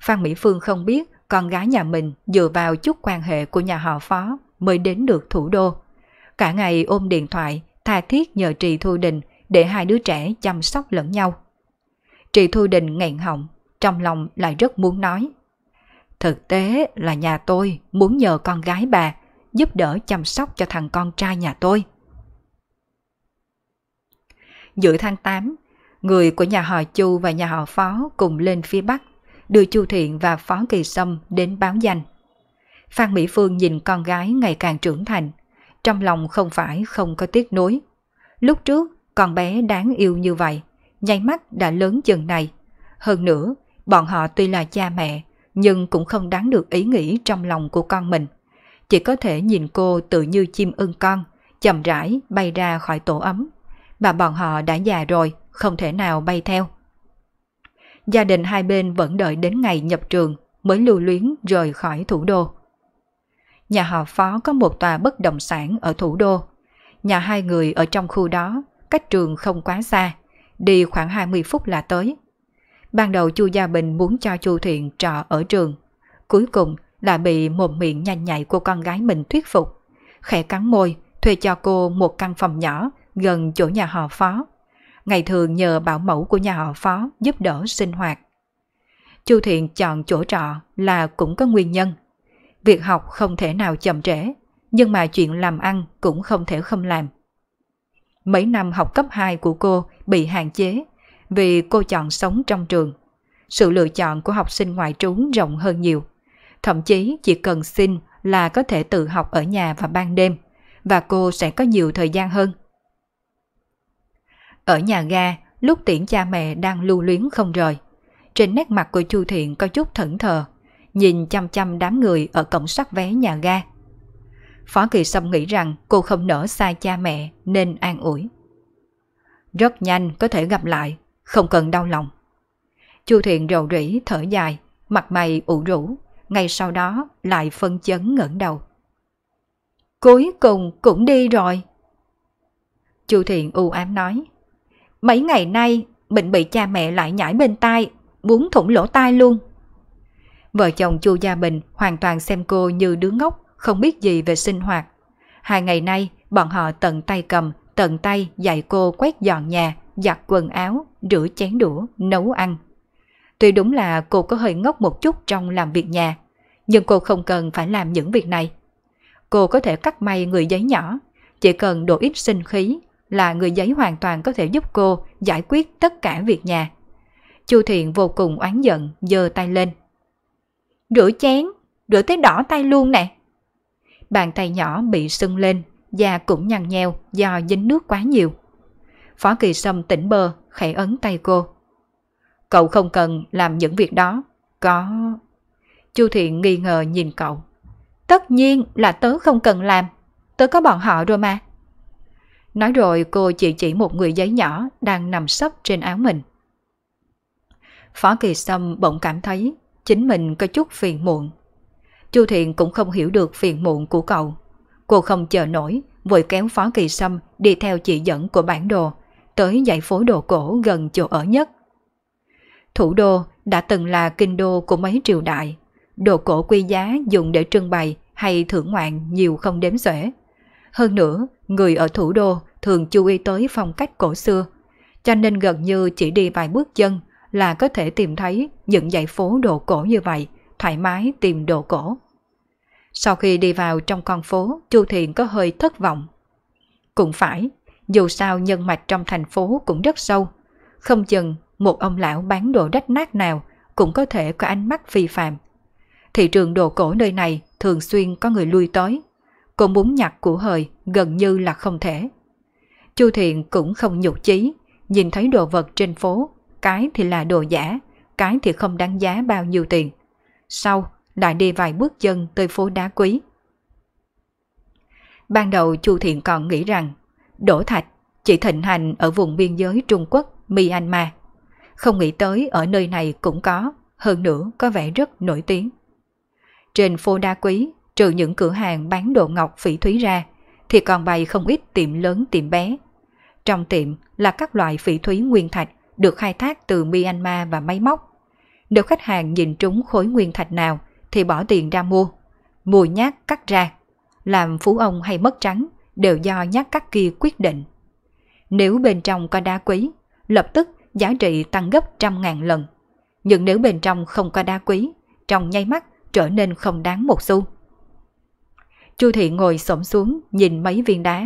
Speaker 1: Phan Mỹ Phương không biết con gái nhà mình dựa vào chút quan hệ của nhà họ phó mới đến được thủ đô. Cả ngày ôm điện thoại, tha thiết nhờ Trì Thu Đình để hai đứa trẻ chăm sóc lẫn nhau. Trì Thu Đình nghẹn họng, trong lòng lại rất muốn nói. Thực tế là nhà tôi muốn nhờ con gái bà giúp đỡ chăm sóc cho thằng con trai nhà tôi. Giữa tháng 8, người của nhà họ Chu và nhà họ Phó cùng lên phía Bắc, đưa Chu Thiện và Phó Kỳ Sâm đến báo danh. Phan Mỹ Phương nhìn con gái ngày càng trưởng thành, trong lòng không phải không có tiếc nuối. Lúc trước, con bé đáng yêu như vậy, nháy mắt đã lớn chừng này. Hơn nữa, Bọn họ tuy là cha mẹ, nhưng cũng không đáng được ý nghĩ trong lòng của con mình. Chỉ có thể nhìn cô tự như chim ưng con, chậm rãi bay ra khỏi tổ ấm. Mà bọn họ đã già rồi, không thể nào bay theo. Gia đình hai bên vẫn đợi đến ngày nhập trường mới lưu luyến rời khỏi thủ đô. Nhà họ phó có một tòa bất động sản ở thủ đô. Nhà hai người ở trong khu đó, cách trường không quá xa, đi khoảng 20 phút là tới. Ban đầu Chu Gia Bình muốn cho Chu Thiện trọ ở trường. Cuối cùng là bị một miệng nhanh nhạy của con gái mình thuyết phục. Khẽ cắn môi, thuê cho cô một căn phòng nhỏ gần chỗ nhà họ phó. Ngày thường nhờ bảo mẫu của nhà họ phó giúp đỡ sinh hoạt. Chu Thiện chọn chỗ trọ là cũng có nguyên nhân. Việc học không thể nào chậm trễ, nhưng mà chuyện làm ăn cũng không thể không làm. Mấy năm học cấp 2 của cô bị hạn chế vì cô chọn sống trong trường. Sự lựa chọn của học sinh ngoại trú rộng hơn nhiều. Thậm chí chỉ cần xin là có thể tự học ở nhà và ban đêm và cô sẽ có nhiều thời gian hơn. Ở nhà ga, lúc tiễn cha mẹ đang lưu luyến không rời. Trên nét mặt của Chu Thiện có chút thẫn thờ, nhìn chăm chăm đám người ở cổng sắt vé nhà ga. Phó Kỳ Sâm nghĩ rằng cô không nỡ xa cha mẹ nên an ủi. Rất nhanh có thể gặp lại, không cần đau lòng. Chu Thiện rầu rĩ thở dài, mặt mày ủ rũ, ngay sau đó lại phân chấn ngẩng đầu. Cuối cùng cũng đi rồi. Chu Thiện u ám nói, mấy ngày nay mình bị cha mẹ lại nhảy bên tai, muốn thủng lỗ tai luôn. Vợ chồng Chu Gia Bình hoàn toàn xem cô như đứa ngốc, không biết gì về sinh hoạt. Hai ngày nay, bọn họ tận tay cầm, tận tay dạy cô quét dọn nhà, giặt quần áo, rửa chén đũa, nấu ăn. Tuy đúng là cô có hơi ngốc một chút trong làm việc nhà, nhưng cô không cần phải làm những việc này. Cô có thể cắt may người giấy nhỏ, chỉ cần đổ ít sinh khí là người giấy hoàn toàn có thể giúp cô giải quyết tất cả việc nhà. Chu Thiện vô cùng oán giận, giơ tay lên. Rửa chén, rửa tới đỏ tay luôn nè. Bàn tay nhỏ bị sưng lên, da cũng nhăn nheo do dính nước quá nhiều. Phó Kỳ Sâm tỉnh bơ, khẽ ấn tay cô. Cậu không cần làm những việc đó. Có... Chu Thiện nghi ngờ nhìn cậu. Tất nhiên là tớ không cần làm. Tớ có bọn họ rồi mà. Nói rồi cô chỉ chỉ một người giấy nhỏ đang nằm sấp trên áo mình. Phó Kỳ Sâm bỗng cảm thấy chính mình có chút phiền muộn. Chu Thiện cũng không hiểu được phiền muộn của cậu. Cô không chờ nổi, vội kéo Phó Kỳ Sâm đi theo chỉ dẫn của bản đồ tới dãy phố đồ cổ gần chỗ ở nhất. Thủ đô đã từng là kinh đô của mấy triều đại, đồ cổ quý giá dùng để trưng bày hay thưởng ngoạn nhiều không đếm xuể. Hơn nữa, người ở thủ đô thường chú ý tới phong cách cổ xưa, cho nên gần như chỉ đi vài bước chân là có thể tìm thấy những dãy phố đồ cổ như vậy, thoải mái tìm đồ cổ. Sau khi đi vào trong con phố, Chu Thiện có hơi thất vọng. Cũng phải, dù sao nhân mạch trong thành phố cũng rất sâu. Không chừng một ông lão bán đồ đất nát nào cũng có thể có ánh mắt phi phạm. Thị trường đồ cổ nơi này thường xuyên có người lui tới. Cô muốn nhặt của hời gần như là không thể. Chu Thiện cũng không nhục chí, nhìn thấy đồ vật trên phố, cái thì là đồ giả, cái thì không đáng giá bao nhiêu tiền. Sau, lại đi vài bước chân tới phố đá quý. Ban đầu Chu Thiện còn nghĩ rằng Đỗ Thạch chỉ thịnh hành ở vùng biên giới Trung Quốc, Myanmar. Không nghĩ tới ở nơi này cũng có, hơn nữa có vẻ rất nổi tiếng. Trên phố đa quý, trừ những cửa hàng bán đồ ngọc phỉ thúy ra, thì còn bày không ít tiệm lớn tiệm bé. Trong tiệm là các loại phỉ thúy nguyên thạch được khai thác từ Myanmar và máy móc. Nếu khách hàng nhìn trúng khối nguyên thạch nào thì bỏ tiền ra mua, mua nhát cắt ra, làm phú ông hay mất trắng đều do nhát cắt kia quyết định. Nếu bên trong có đá quý, lập tức giá trị tăng gấp trăm ngàn lần. Nhưng nếu bên trong không có đá quý, trong nháy mắt trở nên không đáng một xu. Chu Thị ngồi xổm xuống nhìn mấy viên đá,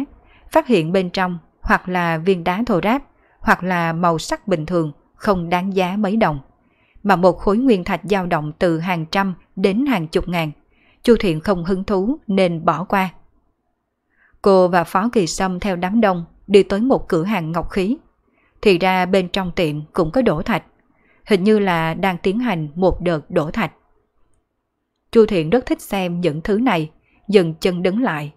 Speaker 1: phát hiện bên trong hoặc là viên đá thô ráp, hoặc là màu sắc bình thường, không đáng giá mấy đồng. Mà một khối nguyên thạch dao động từ hàng trăm đến hàng chục ngàn. Chu Thiện không hứng thú nên bỏ qua. Cô và Phó Kỳ Sâm theo đám đông đi tới một cửa hàng ngọc khí. Thì ra bên trong tiệm cũng có đổ thạch. Hình như là đang tiến hành một đợt đổ thạch. Chu Thiện rất thích xem những thứ này, dừng chân đứng lại.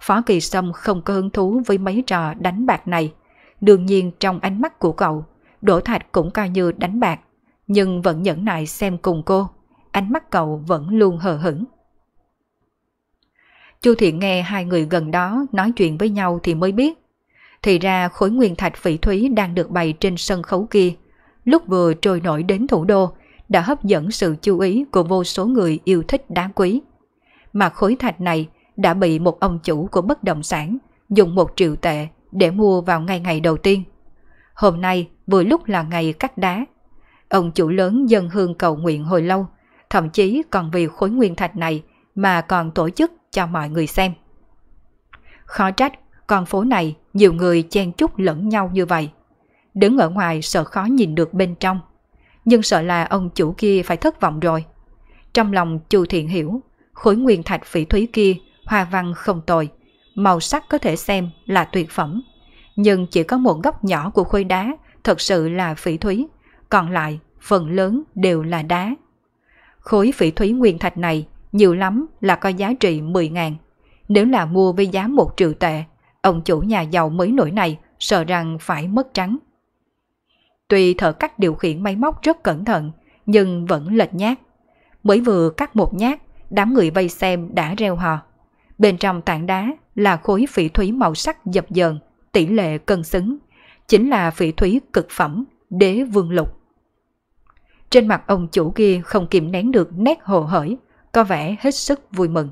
Speaker 1: Phó Kỳ Sâm không có hứng thú với mấy trò đánh bạc này. Đương nhiên trong ánh mắt của cậu, đổ thạch cũng coi như đánh bạc, nhưng vẫn nhẫn nại xem cùng cô. Ánh mắt cậu vẫn luôn hờ hững. Chu Thiện nghe hai người gần đó nói chuyện với nhau thì mới biết. Thì ra khối nguyên thạch phỉ thúy đang được bày trên sân khấu kia, lúc vừa trôi nổi đến thủ đô, đã hấp dẫn sự chú ý của vô số người yêu thích đá quý. Mà khối thạch này đã bị một ông chủ của bất động sản dùng một triệu tệ để mua vào ngay ngày đầu tiên. Hôm nay vừa lúc là ngày cắt đá. Ông chủ lớn dân hương cầu nguyện hồi lâu, thậm chí còn vì khối nguyên thạch này mà còn tổ chức cho mọi người xem. Khó trách, con phố này nhiều người chen chúc lẫn nhau như vậy. Đứng ở ngoài sợ khó nhìn được bên trong. Nhưng sợ là ông chủ kia phải thất vọng rồi. Trong lòng chu thiện hiểu, khối nguyên thạch phỉ thúy kia hoa văn không tồi, màu sắc có thể xem là tuyệt phẩm. Nhưng chỉ có một góc nhỏ của khối đá thật sự là phỉ thúy, còn lại phần lớn đều là đá. Khối phỉ thúy nguyên thạch này nhiều lắm là có giá trị 10 ngàn. Nếu là mua với giá 1 triệu tệ, ông chủ nhà giàu mới nổi này sợ rằng phải mất trắng. Tuy thợ cắt điều khiển máy móc rất cẩn thận, nhưng vẫn lệch nhát. Mới vừa cắt một nhát, đám người vây xem đã reo hò. Bên trong tảng đá là khối phỉ thúy màu sắc dập dờn, tỷ lệ cân xứng. Chính là phỉ thúy cực phẩm, đế vương lục. Trên mặt ông chủ kia không kiềm nén được nét hồ hởi, có vẻ hết sức vui mừng.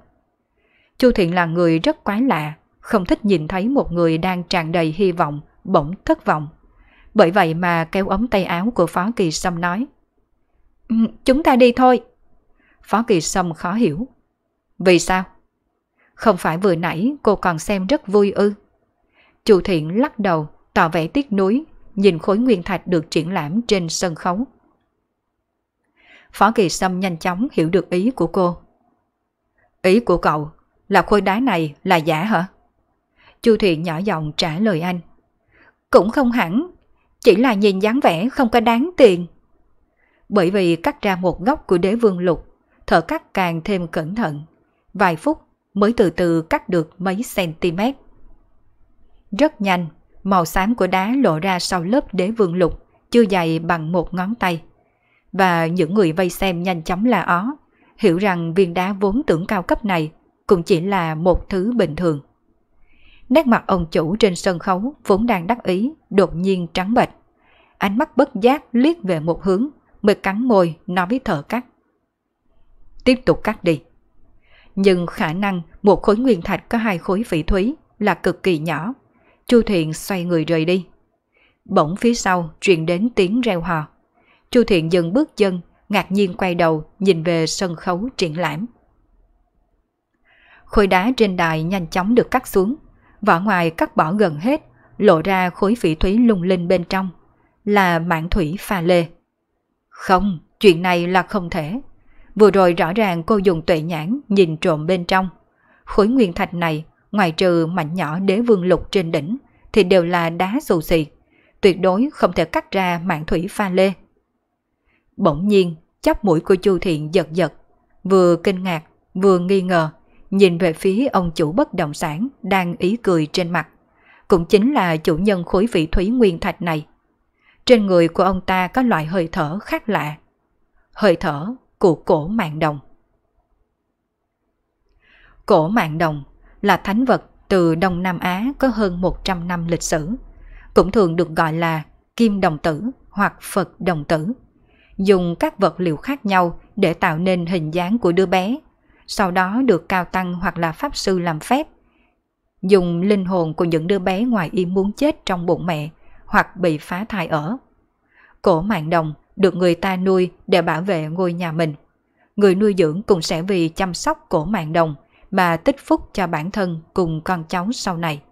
Speaker 1: Chu Thiện là người rất quái lạ, không thích nhìn thấy một người đang tràn đầy hy vọng, bỗng thất vọng. Bởi vậy mà kéo ống tay áo của Phó Kỳ Sâm nói. Ừ, chúng ta đi thôi. Phó Kỳ Sâm khó hiểu. Vì sao? Không phải vừa nãy cô còn xem rất vui ư. Chu Thiện lắc đầu, tỏ vẻ tiếc nuối, nhìn khối nguyên thạch được triển lãm trên sân khấu. Phó Kỳ Sâm nhanh chóng hiểu được ý của cô. Ý của cậu là khối đá này là giả hả? Chu Thiện nhỏ giọng trả lời anh. Cũng không hẳn, chỉ là nhìn dáng vẻ không có đáng tiền. Bởi vì cắt ra một góc của đế vương lục, thợ cắt càng thêm cẩn thận. Vài phút mới từ từ cắt được mấy cm. Rất nhanh, màu xám của đá lộ ra sau lớp đế vương lục, chưa dày bằng một ngón tay và những người vây xem nhanh chóng là ó, hiểu rằng viên đá vốn tưởng cao cấp này cũng chỉ là một thứ bình thường. Nét mặt ông chủ trên sân khấu vốn đang đắc ý, đột nhiên trắng bệch. Ánh mắt bất giác liếc về một hướng, mới cắn môi nói với thợ cắt. Tiếp tục cắt đi. Nhưng khả năng một khối nguyên thạch có hai khối phỉ thúy là cực kỳ nhỏ. Chu Thiện xoay người rời đi. Bỗng phía sau truyền đến tiếng reo hò. Chu Thiện dừng bước chân, ngạc nhiên quay đầu nhìn về sân khấu triển lãm. Khối đá trên đài nhanh chóng được cắt xuống, vỏ ngoài cắt bỏ gần hết, lộ ra khối phỉ thúy lung linh bên trong, là mảng thủy pha lê. Không, chuyện này là không thể. Vừa rồi rõ ràng cô dùng tuệ nhãn nhìn trộm bên trong. Khối nguyên thạch này, ngoài trừ mảnh nhỏ đế vương lục trên đỉnh, thì đều là đá xù xì. Tuyệt đối không thể cắt ra mảng thủy pha lê Bỗng nhiên, chóc mũi của Chu Thiện giật giật, vừa kinh ngạc, vừa nghi ngờ, nhìn về phía ông chủ bất động sản đang ý cười trên mặt. Cũng chính là chủ nhân khối vị thúy nguyên thạch này. Trên người của ông ta có loại hơi thở khác lạ. Hơi thở của cổ mạng đồng. Cổ mạng đồng là thánh vật từ Đông Nam Á có hơn 100 năm lịch sử, cũng thường được gọi là kim đồng tử hoặc Phật đồng tử dùng các vật liệu khác nhau để tạo nên hình dáng của đứa bé, sau đó được cao tăng hoặc là pháp sư làm phép. Dùng linh hồn của những đứa bé ngoài ý muốn chết trong bụng mẹ hoặc bị phá thai ở. Cổ mạng đồng được người ta nuôi để bảo vệ ngôi nhà mình. Người nuôi dưỡng cũng sẽ vì chăm sóc cổ mạng đồng mà tích phúc cho bản thân cùng con cháu sau này.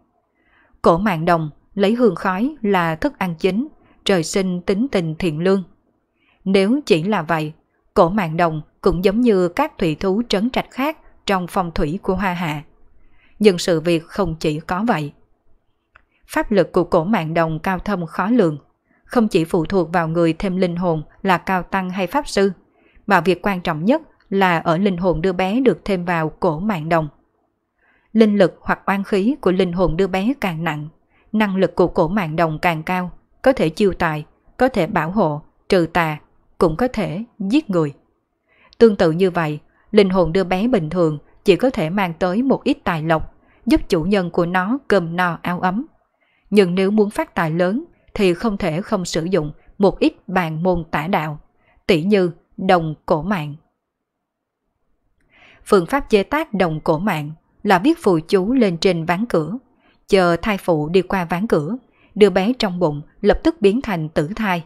Speaker 1: Cổ mạng đồng lấy hương khói là thức ăn chính, trời sinh tính tình thiện lương nếu chỉ là vậy, cổ mạng đồng cũng giống như các thủy thú trấn trạch khác trong phong thủy của Hoa Hạ. Nhưng sự việc không chỉ có vậy. Pháp lực của cổ mạng đồng cao thâm khó lường, không chỉ phụ thuộc vào người thêm linh hồn là cao tăng hay pháp sư, mà việc quan trọng nhất là ở linh hồn đưa bé được thêm vào cổ mạng đồng. Linh lực hoặc oan khí của linh hồn đưa bé càng nặng, năng lực của cổ mạng đồng càng cao, có thể chiêu tài, có thể bảo hộ, trừ tà cũng có thể giết người. Tương tự như vậy, linh hồn đưa bé bình thường chỉ có thể mang tới một ít tài lộc, giúp chủ nhân của nó cơm no áo ấm. Nhưng nếu muốn phát tài lớn thì không thể không sử dụng một ít bàn môn tả đạo, tỷ như đồng cổ mạng. Phương pháp chế tác đồng cổ mạng là viết phù chú lên trên ván cửa, chờ thai phụ đi qua ván cửa, đưa bé trong bụng lập tức biến thành tử thai.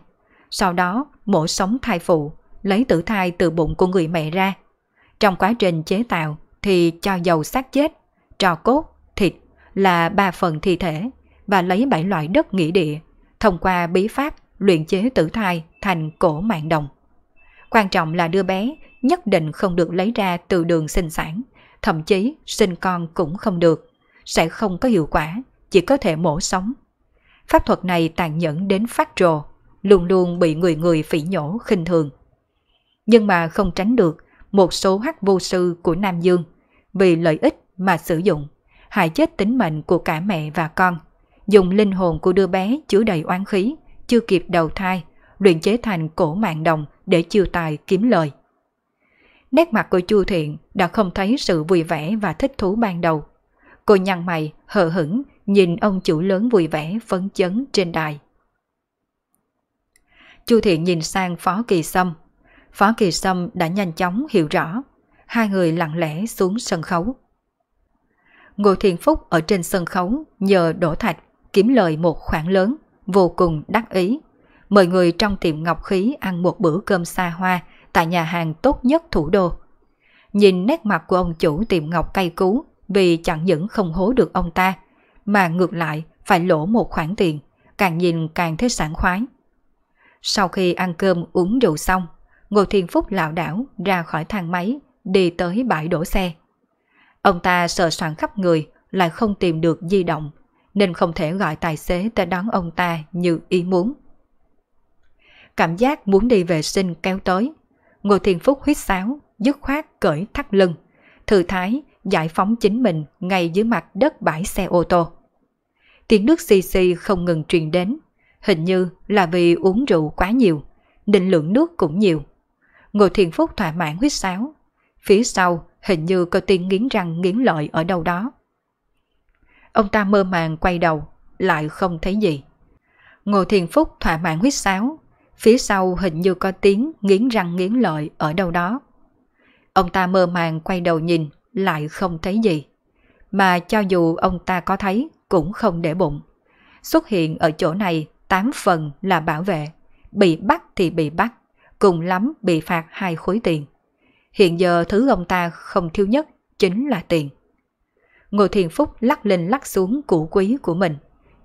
Speaker 1: Sau đó, mổ sống thai phụ, lấy tử thai từ bụng của người mẹ ra. Trong quá trình chế tạo thì cho dầu xác chết, trò cốt, thịt là ba phần thi thể và lấy bảy loại đất nghỉ địa, thông qua bí pháp luyện chế tử thai thành cổ mạng đồng. Quan trọng là đưa bé nhất định không được lấy ra từ đường sinh sản, thậm chí sinh con cũng không được, sẽ không có hiệu quả, chỉ có thể mổ sống. Pháp thuật này tàn nhẫn đến phát trồ, luôn luôn bị người người phỉ nhổ khinh thường. Nhưng mà không tránh được một số hắc vô sư của Nam Dương vì lợi ích mà sử dụng, hại chết tính mệnh của cả mẹ và con, dùng linh hồn của đứa bé chứa đầy oán khí, chưa kịp đầu thai, luyện chế thành cổ mạng đồng để chiêu tài kiếm lời. Nét mặt của Chu Thiện đã không thấy sự vui vẻ và thích thú ban đầu. Cô nhăn mày, hờ hững, nhìn ông chủ lớn vui vẻ phấn chấn trên đài. Chu Thiện nhìn sang Phó Kỳ Sâm. Phó Kỳ Sâm đã nhanh chóng hiểu rõ. Hai người lặng lẽ xuống sân khấu. Ngô Thiện Phúc ở trên sân khấu nhờ Đỗ Thạch kiếm lời một khoản lớn, vô cùng đắc ý. Mời người trong tiệm ngọc khí ăn một bữa cơm xa hoa tại nhà hàng tốt nhất thủ đô. Nhìn nét mặt của ông chủ tiệm ngọc cay cú vì chẳng những không hố được ông ta, mà ngược lại phải lỗ một khoản tiền, càng nhìn càng thấy sảng khoái. Sau khi ăn cơm uống rượu xong, Ngô Thiên Phúc lảo đảo ra khỏi thang máy, đi tới bãi đổ xe. Ông ta sợ soạn khắp người, lại không tìm được di động, nên không thể gọi tài xế tới đón ông ta như ý muốn. Cảm giác muốn đi vệ sinh kéo tới. Ngô Thiên Phúc huyết sáo, dứt khoát cởi thắt lưng, thư thái giải phóng chính mình ngay dưới mặt đất bãi xe ô tô. Tiếng nước xì xì không ngừng truyền đến, Hình như là vì uống rượu quá nhiều, định lượng nước cũng nhiều. Ngô thiền Phúc thỏa mãn huyết sáo. Phía sau hình như có tiếng nghiến răng nghiến lợi ở đâu đó. Ông ta mơ màng quay đầu, lại không thấy gì. Ngô thiền Phúc thỏa mãn huyết sáo. Phía sau hình như có tiếng nghiến răng nghiến lợi ở đâu đó. Ông ta mơ màng quay đầu nhìn, lại không thấy gì. Mà cho dù ông ta có thấy, cũng không để bụng. Xuất hiện ở chỗ này 8 phần là bảo vệ. Bị bắt thì bị bắt, cùng lắm bị phạt hai khối tiền. Hiện giờ thứ ông ta không thiếu nhất chính là tiền. Ngô Thiền Phúc lắc lên lắc xuống củ quý của mình,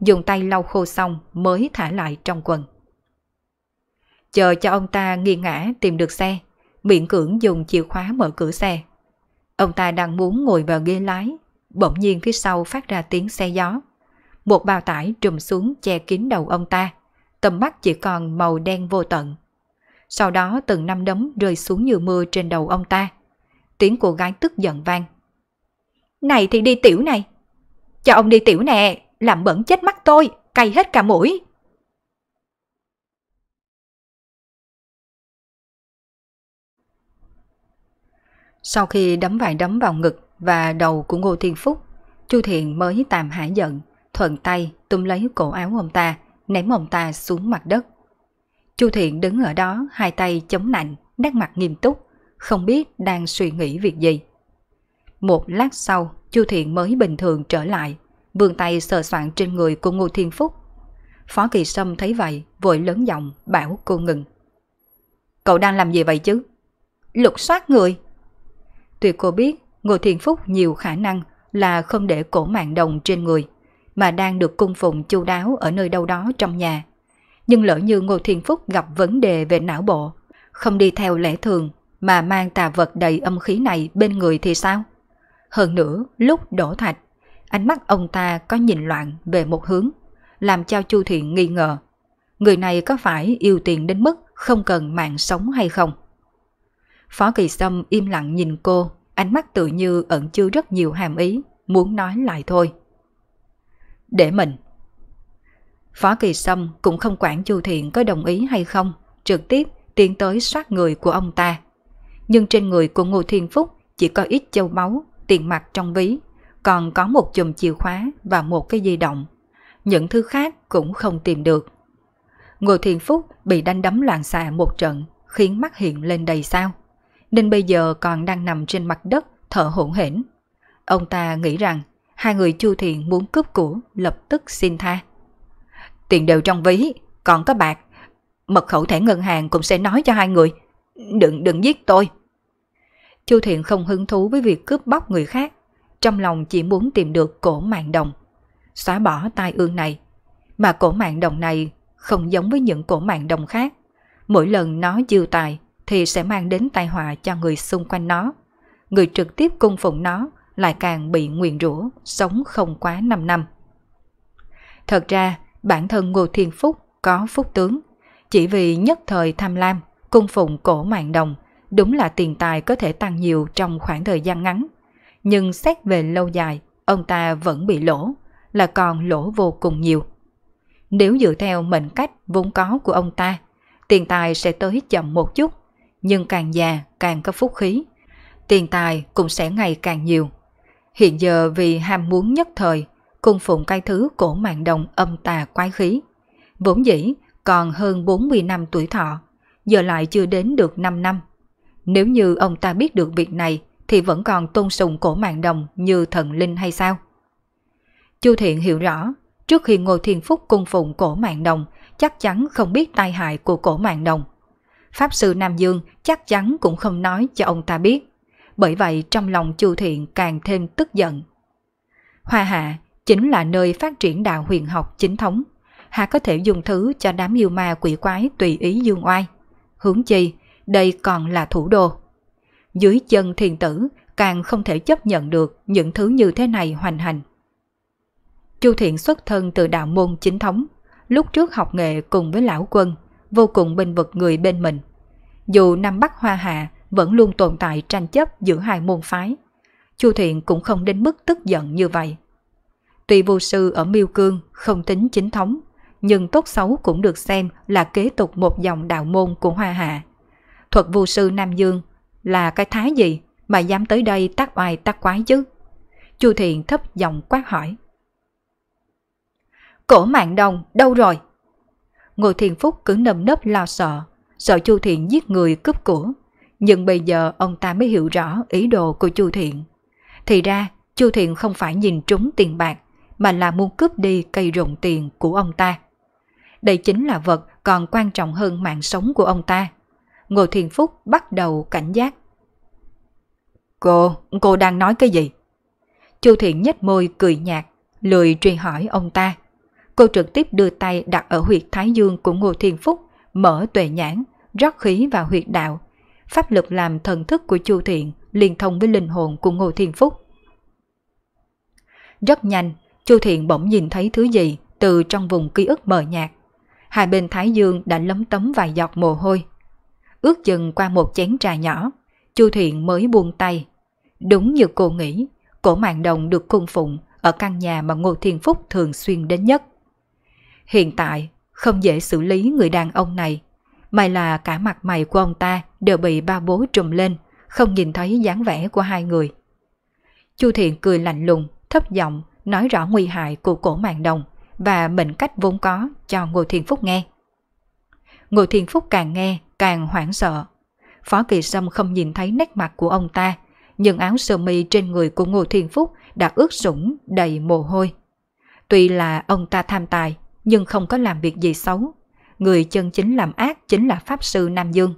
Speaker 1: dùng tay lau khô xong mới thả lại trong quần. Chờ cho ông ta nghiêng ngã tìm được xe, miệng cưỡng dùng chìa khóa mở cửa xe. Ông ta đang muốn ngồi vào ghế lái, bỗng nhiên phía sau phát ra tiếng xe gió. Một bao tải trùm xuống che kín đầu ông ta, tầm mắt chỉ còn màu đen vô tận. Sau đó từng năm đấm rơi xuống như mưa trên đầu ông ta. Tiếng cô gái tức giận vang. Này thì đi tiểu này. Cho ông đi tiểu nè, làm bẩn chết mắt tôi, cay hết cả mũi. Sau khi đấm vài đấm vào ngực và đầu của Ngô Thiên Phúc, Chu Thiện mới tạm hải giận, thuận tay túm lấy cổ áo ông ta, ném ông ta xuống mặt đất. Chu Thiện đứng ở đó, hai tay chống nạnh, nét mặt nghiêm túc, không biết đang suy nghĩ việc gì. Một lát sau, Chu Thiện mới bình thường trở lại, vươn tay sờ soạn trên người của Ngô Thiên Phúc. Phó Kỳ Sâm thấy vậy, vội lớn giọng bảo cô ngừng. Cậu đang làm gì vậy chứ? Lục soát người. Tuy cô biết Ngô Thiên Phúc nhiều khả năng là không để cổ mạng đồng trên người mà đang được cung phụng chu đáo ở nơi đâu đó trong nhà. Nhưng lỡ như Ngô Thiên Phúc gặp vấn đề về não bộ, không đi theo lẽ thường mà mang tà vật đầy âm khí này bên người thì sao? Hơn nữa, lúc đổ thạch, ánh mắt ông ta có nhìn loạn về một hướng, làm cho Chu Thiện nghi ngờ. Người này có phải yêu tiền đến mức không cần mạng sống hay không? Phó Kỳ Sâm im lặng nhìn cô, ánh mắt tự như ẩn chứa rất nhiều hàm ý, muốn nói lại thôi để mình. Phó Kỳ Sâm cũng không quản Chu Thiện có đồng ý hay không, trực tiếp tiến tới sát người của ông ta. Nhưng trên người của Ngô Thiên Phúc chỉ có ít châu báu, tiền mặt trong ví, còn có một chùm chìa khóa và một cái di động. Những thứ khác cũng không tìm được. Ngô Thiên Phúc bị đánh đấm loạn xạ một trận khiến mắt hiện lên đầy sao. Nên bây giờ còn đang nằm trên mặt đất thở hổn hển. Ông ta nghĩ rằng hai người Chu Thiện muốn cướp của lập tức xin tha. Tiền đều trong ví, còn có bạc, mật khẩu thẻ ngân hàng cũng sẽ nói cho hai người, đừng đừng giết tôi. Chu Thiện không hứng thú với việc cướp bóc người khác, trong lòng chỉ muốn tìm được cổ mạng đồng, xóa bỏ tai ương này. Mà cổ mạng đồng này không giống với những cổ mạng đồng khác, mỗi lần nó dư tài thì sẽ mang đến tai họa cho người xung quanh nó. Người trực tiếp cung phụng nó lại càng bị nguyền rủa sống không quá 5 năm. Thật ra, bản thân Ngô Thiên Phúc có phúc tướng, chỉ vì nhất thời tham lam, cung phụng cổ mạng đồng, đúng là tiền tài có thể tăng nhiều trong khoảng thời gian ngắn. Nhưng xét về lâu dài, ông ta vẫn bị lỗ, là còn lỗ vô cùng nhiều. Nếu dựa theo mệnh cách vốn có của ông ta, tiền tài sẽ tới chậm một chút, nhưng càng già càng có phúc khí, tiền tài cũng sẽ ngày càng nhiều. Hiện giờ vì ham muốn nhất thời, cung phụng cái thứ cổ mạng đồng âm tà quái khí. Vốn dĩ còn hơn 40 năm tuổi thọ, giờ lại chưa đến được 5 năm. Nếu như ông ta biết được việc này thì vẫn còn tôn sùng cổ mạng đồng như thần linh hay sao? Chu Thiện hiểu rõ, trước khi Ngô Thiên Phúc cung phụng cổ mạng đồng, chắc chắn không biết tai hại của cổ mạng đồng. Pháp sư Nam Dương chắc chắn cũng không nói cho ông ta biết bởi vậy trong lòng Chu Thiện càng thêm tức giận. Hoa Hạ chính là nơi phát triển đạo huyền học chính thống, Hạ có thể dùng thứ cho đám yêu ma quỷ quái tùy ý dương oai. Hướng chi, đây còn là thủ đô. Dưới chân thiền tử càng không thể chấp nhận được những thứ như thế này hoành hành. Chu Thiện xuất thân từ đạo môn chính thống, lúc trước học nghệ cùng với lão quân, vô cùng bình vực người bên mình. Dù năm Bắc Hoa Hạ vẫn luôn tồn tại tranh chấp giữa hai môn phái. Chu Thiện cũng không đến mức tức giận như vậy. Tuy vô sư ở Miêu Cương không tính chính thống, nhưng tốt xấu cũng được xem là kế tục một dòng đạo môn của Hoa Hạ. Thuật vô sư Nam Dương là cái thái gì mà dám tới đây tác oai tác quái chứ? Chu Thiện thấp giọng quát hỏi. Cổ mạng đồng đâu rồi? Ngồi thiền phúc cứ nâm nấp lo sợ, sợ Chu Thiện giết người cướp của. Nhưng bây giờ ông ta mới hiểu rõ ý đồ của Chu Thiện. Thì ra, Chu Thiện không phải nhìn trúng tiền bạc, mà là muốn cướp đi cây rụng tiền của ông ta. Đây chính là vật còn quan trọng hơn mạng sống của ông ta. Ngô Thiền Phúc bắt đầu cảnh giác. Cô, cô đang nói cái gì? Chu Thiện nhếch môi cười nhạt, lười truy hỏi ông ta. Cô trực tiếp đưa tay đặt ở huyệt thái dương của Ngô Thiên Phúc, mở tuệ nhãn, rót khí vào huyệt đạo, pháp lực làm thần thức của Chu Thiện liên thông với linh hồn của Ngô Thiên Phúc. Rất nhanh, Chu Thiện bỗng nhìn thấy thứ gì từ trong vùng ký ức mờ nhạt. Hai bên Thái Dương đã lấm tấm vài giọt mồ hôi. Ước chừng qua một chén trà nhỏ, Chu Thiện mới buông tay. Đúng như cô nghĩ, cổ mạng đồng được cung phụng ở căn nhà mà Ngô Thiên Phúc thường xuyên đến nhất. Hiện tại, không dễ xử lý người đàn ông này May là cả mặt mày của ông ta đều bị ba bố trùm lên, không nhìn thấy dáng vẻ của hai người. Chu Thiện cười lạnh lùng, thấp giọng, nói rõ nguy hại của cổ mạng đồng và mệnh cách vốn có cho Ngô Thiên Phúc nghe. Ngô Thiên Phúc càng nghe càng hoảng sợ. Phó Kỳ Sâm không nhìn thấy nét mặt của ông ta, nhưng áo sơ mi trên người của Ngô Thiên Phúc đã ướt sũng đầy mồ hôi. Tuy là ông ta tham tài, nhưng không có làm việc gì xấu, người chân chính làm ác chính là Pháp Sư Nam Dương.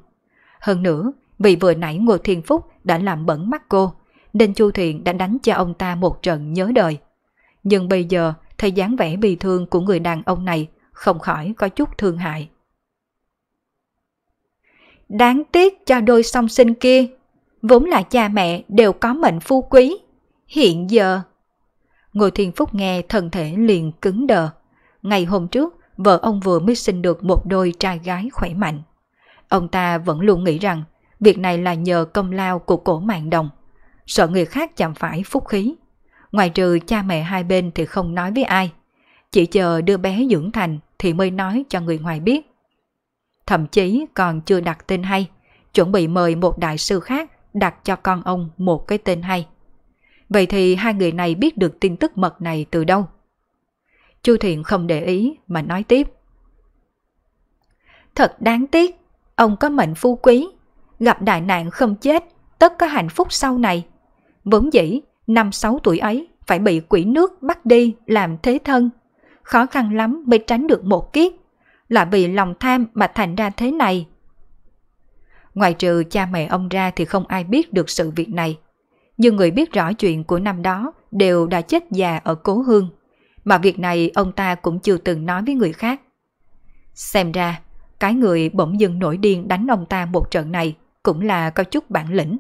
Speaker 1: Hơn nữa, vì vừa nãy Ngô Thiên Phúc đã làm bẩn mắt cô, nên Chu Thiện đã đánh cho ông ta một trận nhớ đời. Nhưng bây giờ, thấy dáng vẻ bị thương của người đàn ông này không khỏi có chút thương hại. Đáng tiếc cho đôi song sinh kia, vốn là cha mẹ đều có mệnh phu quý. Hiện giờ... Ngô Thiên Phúc nghe thân thể liền cứng đờ. Ngày hôm trước, vợ ông vừa mới sinh được một đôi trai gái khỏe mạnh. Ông ta vẫn luôn nghĩ rằng việc này là nhờ công lao của cổ mạng đồng, sợ người khác chạm phải phúc khí. Ngoài trừ cha mẹ hai bên thì không nói với ai, chỉ chờ đưa bé dưỡng thành thì mới nói cho người ngoài biết. Thậm chí còn chưa đặt tên hay, chuẩn bị mời một đại sư khác đặt cho con ông một cái tên hay. Vậy thì hai người này biết được tin tức mật này từ đâu? Chu Thiện không để ý mà nói tiếp. Thật đáng tiếc, ông có mệnh phu quý, gặp đại nạn không chết, tất có hạnh phúc sau này. Vốn dĩ, năm sáu tuổi ấy phải bị quỷ nước bắt đi làm thế thân. Khó khăn lắm mới tránh được một kiếp, là vì lòng tham mà thành ra thế này. Ngoài trừ cha mẹ ông ra thì không ai biết được sự việc này. Nhưng người biết rõ chuyện của năm đó đều đã chết già ở cố hương mà việc này ông ta cũng chưa từng nói với người khác. Xem ra, cái người bỗng dưng nổi điên đánh ông ta một trận này cũng là có chút bản lĩnh.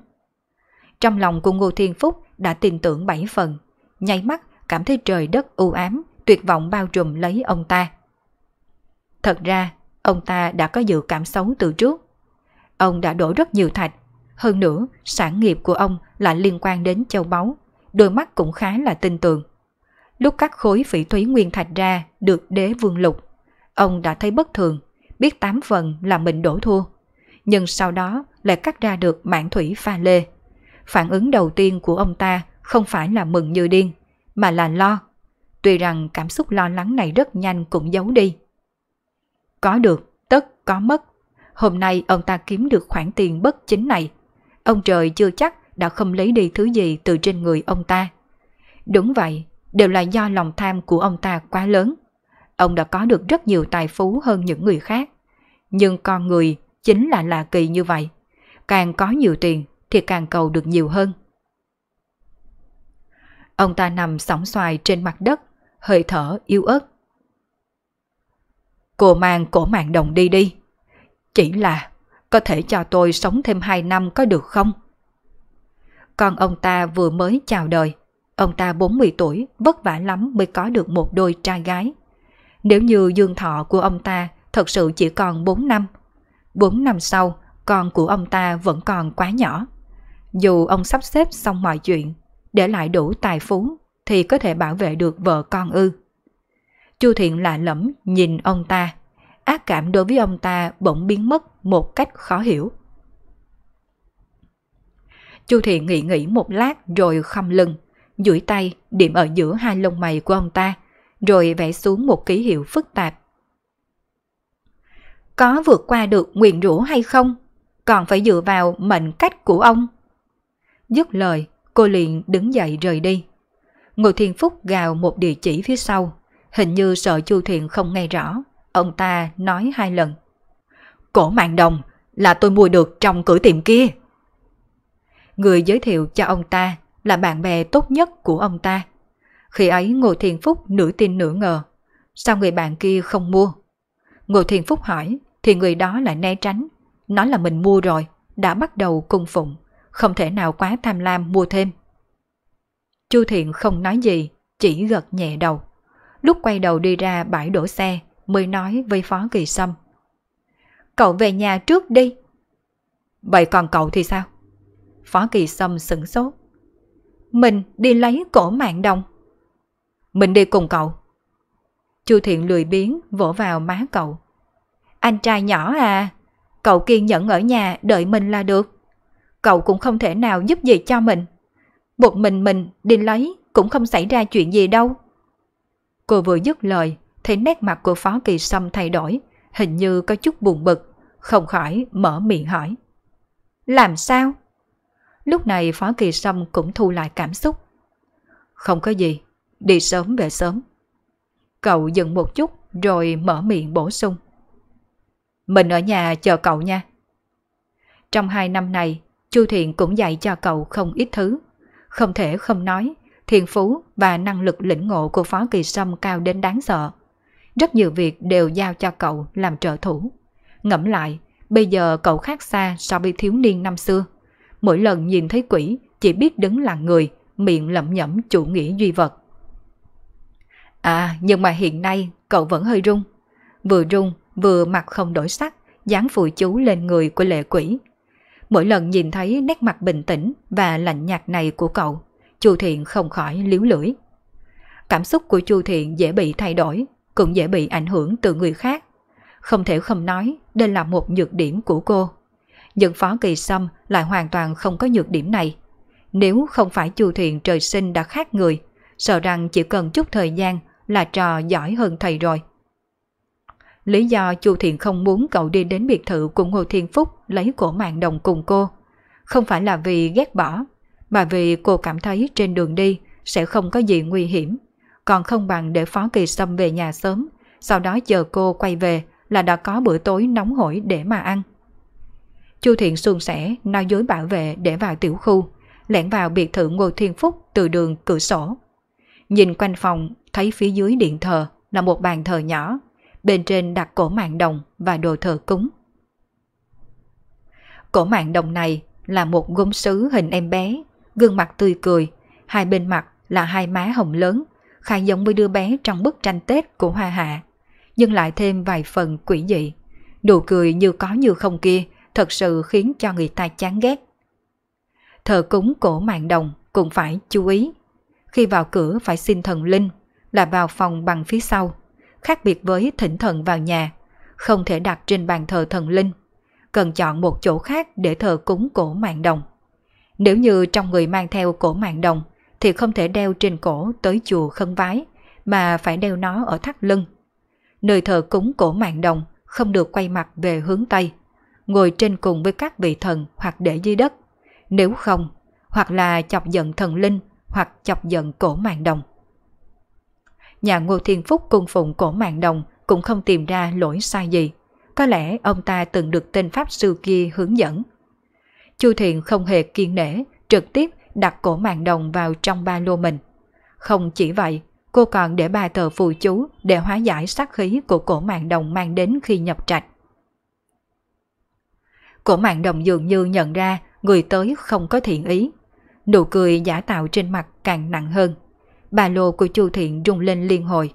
Speaker 1: Trong lòng của Ngô Thiên Phúc đã tin tưởng bảy phần, nháy mắt cảm thấy trời đất u ám, tuyệt vọng bao trùm lấy ông ta. Thật ra, ông ta đã có dự cảm xấu từ trước. Ông đã đổ rất nhiều thạch, hơn nữa sản nghiệp của ông lại liên quan đến châu báu, đôi mắt cũng khá là tin tưởng. Lúc cắt khối phỉ thúy nguyên thạch ra được đế vương lục, ông đã thấy bất thường, biết tám phần là mình đổ thua. Nhưng sau đó lại cắt ra được mảng thủy pha lê. Phản ứng đầu tiên của ông ta không phải là mừng như điên, mà là lo. Tuy rằng cảm xúc lo lắng này rất nhanh cũng giấu đi. Có được, tất có mất. Hôm nay ông ta kiếm được khoản tiền bất chính này. Ông trời chưa chắc đã không lấy đi thứ gì từ trên người ông ta. Đúng vậy, đều là do lòng tham của ông ta quá lớn. Ông đã có được rất nhiều tài phú hơn những người khác. Nhưng con người chính là lạ kỳ như vậy. Càng có nhiều tiền thì càng cầu được nhiều hơn. Ông ta nằm sóng xoài trên mặt đất, hơi thở yếu ớt. Cô mang cổ mạng đồng đi đi. Chỉ là có thể cho tôi sống thêm 2 năm có được không? Còn ông ta vừa mới chào đời, Ông ta 40 tuổi, vất vả lắm mới có được một đôi trai gái. Nếu như dương thọ của ông ta thật sự chỉ còn 4 năm, 4 năm sau, con của ông ta vẫn còn quá nhỏ. Dù ông sắp xếp xong mọi chuyện, để lại đủ tài phú thì có thể bảo vệ được vợ con ư. Chu Thiện lạ lẫm nhìn ông ta, ác cảm đối với ông ta bỗng biến mất một cách khó hiểu. Chu Thiện nghĩ nghĩ một lát rồi khâm lưng, duỗi tay điểm ở giữa hai lông mày của ông ta, rồi vẽ xuống một ký hiệu phức tạp. Có vượt qua được nguyện rũ hay không, còn phải dựa vào mệnh cách của ông. Dứt lời, cô liền đứng dậy rời đi. Ngô Thiên Phúc gào một địa chỉ phía sau, hình như sợ Chu Thiện không nghe rõ, ông ta nói hai lần. Cổ mạng đồng là tôi mua được trong cửa tiệm kia. Người giới thiệu cho ông ta là bạn bè tốt nhất của ông ta. Khi ấy Ngô thiền Phúc nửa tin nửa ngờ. Sao người bạn kia không mua? Ngô thiền Phúc hỏi thì người đó lại né tránh. Nói là mình mua rồi, đã bắt đầu cung phụng. Không thể nào quá tham lam mua thêm. Chu Thiện không nói gì, chỉ gật nhẹ đầu. Lúc quay đầu đi ra bãi đổ xe mới nói với Phó Kỳ Sâm. Cậu về nhà trước đi. Vậy còn cậu thì sao? Phó Kỳ Sâm sửng sốt. Mình đi lấy cổ mạng đồng. Mình đi cùng cậu. Chu Thiện lười biếng vỗ vào má cậu. Anh trai nhỏ à, cậu kiên nhẫn ở nhà đợi mình là được. Cậu cũng không thể nào giúp gì cho mình. Một mình mình đi lấy cũng không xảy ra chuyện gì đâu. Cô vừa dứt lời, thấy nét mặt của Phó Kỳ Sâm thay đổi, hình như có chút buồn bực, không khỏi mở miệng hỏi. Làm sao? Lúc này Phó Kỳ Sâm cũng thu lại cảm xúc. Không có gì, đi sớm về sớm. Cậu dừng một chút rồi mở miệng bổ sung. Mình ở nhà chờ cậu nha. Trong hai năm này, Chu Thiện cũng dạy cho cậu không ít thứ. Không thể không nói, thiền phú và năng lực lĩnh ngộ của Phó Kỳ Sâm cao đến đáng sợ. Rất nhiều việc đều giao cho cậu làm trợ thủ. Ngẫm lại, bây giờ cậu khác xa so với thiếu niên năm xưa mỗi lần nhìn thấy quỷ chỉ biết đứng là người, miệng lẩm nhẩm chủ nghĩa duy vật. À, nhưng mà hiện nay cậu vẫn hơi run, Vừa run vừa mặt không đổi sắc, dán phụ chú lên người của lệ quỷ. Mỗi lần nhìn thấy nét mặt bình tĩnh và lạnh nhạt này của cậu, Chu Thiện không khỏi liếu lưỡi. Cảm xúc của Chu Thiện dễ bị thay đổi, cũng dễ bị ảnh hưởng từ người khác. Không thể không nói, đây là một nhược điểm của cô nhưng Phó Kỳ Sâm lại hoàn toàn không có nhược điểm này. Nếu không phải chu thiện trời sinh đã khác người, sợ rằng chỉ cần chút thời gian là trò giỏi hơn thầy rồi. Lý do chu thiện không muốn cậu đi đến biệt thự của Ngô Thiên Phúc lấy cổ mạng đồng cùng cô, không phải là vì ghét bỏ, mà vì cô cảm thấy trên đường đi sẽ không có gì nguy hiểm, còn không bằng để Phó Kỳ Sâm về nhà sớm, sau đó chờ cô quay về là đã có bữa tối nóng hổi để mà ăn. Chu Thiện suôn sẻ nói dối bảo vệ để vào tiểu khu, lẻn vào biệt thự Ngô Thiên Phúc từ đường cửa sổ. Nhìn quanh phòng, thấy phía dưới điện thờ là một bàn thờ nhỏ, bên trên đặt cổ mạng đồng và đồ thờ cúng. Cổ mạng đồng này là một gốm sứ hình em bé, gương mặt tươi cười, hai bên mặt là hai má hồng lớn, khá giống với đứa bé trong bức tranh Tết của Hoa Hạ, nhưng lại thêm vài phần quỷ dị. Nụ cười như có như không kia thật sự khiến cho người ta chán ghét. Thờ cúng cổ mạng đồng cũng phải chú ý. Khi vào cửa phải xin thần linh là vào phòng bằng phía sau, khác biệt với thỉnh thần vào nhà, không thể đặt trên bàn thờ thần linh, cần chọn một chỗ khác để thờ cúng cổ mạng đồng. Nếu như trong người mang theo cổ mạng đồng thì không thể đeo trên cổ tới chùa khân vái mà phải đeo nó ở thắt lưng. Nơi thờ cúng cổ mạng đồng không được quay mặt về hướng Tây, ngồi trên cùng với các vị thần hoặc để dưới đất. Nếu không, hoặc là chọc giận thần linh hoặc chọc giận cổ mạng đồng. Nhà Ngô Thiên Phúc cung phụng cổ mạng đồng cũng không tìm ra lỗi sai gì. Có lẽ ông ta từng được tên Pháp sư kia hướng dẫn. Chu Thiện không hề kiên nể, trực tiếp đặt cổ mạng đồng vào trong ba lô mình. Không chỉ vậy, cô còn để ba tờ phù chú để hóa giải sát khí của cổ mạng đồng mang đến khi nhập trạch. Cổ mạng đồng dường như nhận ra người tới không có thiện ý. Nụ cười giả tạo trên mặt càng nặng hơn. bà lô của Chu Thiện rung lên liên hồi.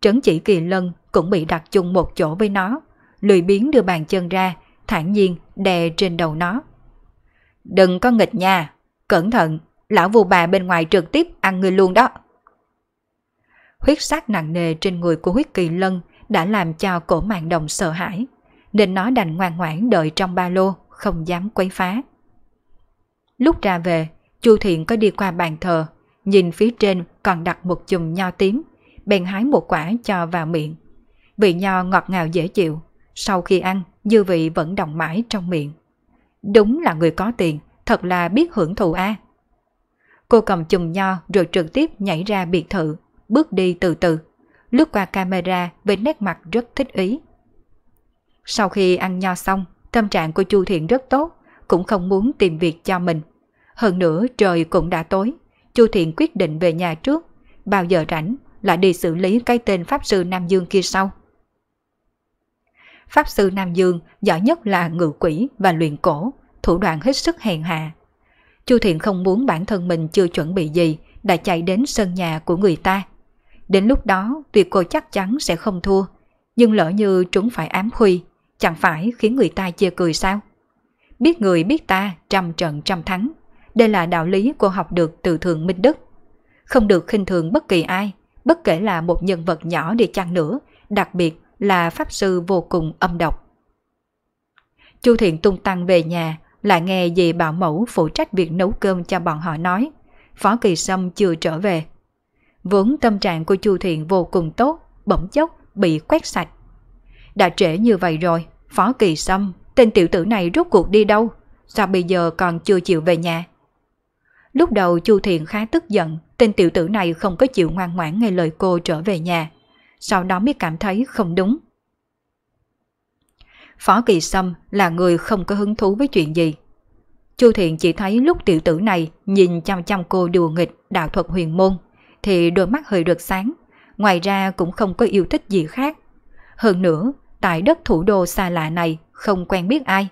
Speaker 1: Trấn chỉ kỳ lân cũng bị đặt chung một chỗ với nó, lười biến đưa bàn chân ra, thản nhiên đè trên đầu nó. Đừng có nghịch nha, cẩn thận, lão vù bà bên ngoài trực tiếp ăn người luôn đó. Huyết sắc nặng nề trên người của huyết kỳ lân đã làm cho cổ mạng đồng sợ hãi nên nó đành ngoan ngoãn đợi trong ba lô, không dám quấy phá. Lúc ra về, Chu Thiện có đi qua bàn thờ, nhìn phía trên còn đặt một chùm nho tím, bèn hái một quả cho vào miệng. Vị nho ngọt ngào dễ chịu, sau khi ăn, dư vị vẫn đồng mãi trong miệng. Đúng là người có tiền, thật là biết hưởng thụ a. Cô cầm chùm nho rồi trực tiếp nhảy ra biệt thự, bước đi từ từ, lướt qua camera với nét mặt rất thích ý. Sau khi ăn nho xong, tâm trạng của Chu Thiện rất tốt, cũng không muốn tìm việc cho mình. Hơn nữa trời cũng đã tối, Chu Thiện quyết định về nhà trước, bao giờ rảnh lại đi xử lý cái tên Pháp Sư Nam Dương kia sau. Pháp Sư Nam Dương giỏi nhất là ngự quỷ và luyện cổ, thủ đoạn hết sức hèn hạ. Chu Thiện không muốn bản thân mình chưa chuẩn bị gì đã chạy đến sân nhà của người ta. Đến lúc đó tuyệt cô chắc chắn sẽ không thua, nhưng lỡ như trúng phải ám huy, chẳng phải khiến người ta chê cười sao? Biết người biết ta trăm trận trăm thắng, đây là đạo lý cô học được từ Thượng Minh Đức. Không được khinh thường bất kỳ ai, bất kể là một nhân vật nhỏ đi chăng nữa, đặc biệt là pháp sư vô cùng âm độc. Chu Thiện tung tăng về nhà, lại nghe dì bảo mẫu phụ trách việc nấu cơm cho bọn họ nói, Phó Kỳ Sâm chưa trở về. Vốn tâm trạng của Chu Thiện vô cùng tốt, bỗng chốc bị quét sạch đã trễ như vậy rồi, Phó Kỳ Sâm, tên tiểu tử này rốt cuộc đi đâu? Sao bây giờ còn chưa chịu về nhà? Lúc đầu Chu Thiện khá tức giận, tên tiểu tử này không có chịu ngoan ngoãn nghe lời cô trở về nhà. Sau đó mới cảm thấy không đúng. Phó Kỳ Sâm là người không có hứng thú với chuyện gì. Chu Thiện chỉ thấy lúc tiểu tử này nhìn chăm chăm cô đùa nghịch đạo thuật huyền môn, thì đôi mắt hơi rực sáng, ngoài ra cũng không có yêu thích gì khác. Hơn nữa, tại đất thủ đô xa lạ này không quen biết ai.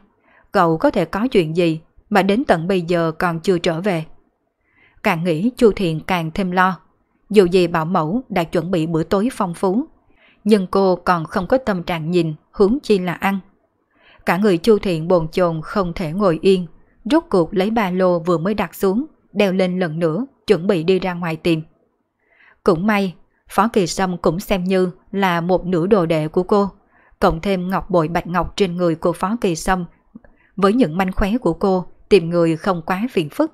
Speaker 1: Cậu có thể có chuyện gì mà đến tận bây giờ còn chưa trở về. Càng nghĩ Chu thiện càng thêm lo. Dù gì bảo mẫu đã chuẩn bị bữa tối phong phú, nhưng cô còn không có tâm trạng nhìn hướng chi là ăn. Cả người Chu Thiện bồn chồn không thể ngồi yên, rốt cuộc lấy ba lô vừa mới đặt xuống, đeo lên lần nữa, chuẩn bị đi ra ngoài tìm. Cũng may, Phó Kỳ Sâm cũng xem như là một nửa đồ đệ của cô cộng thêm ngọc bội bạch ngọc trên người của Phó Kỳ Sâm, với những manh khóe của cô, tìm người không quá phiền phức.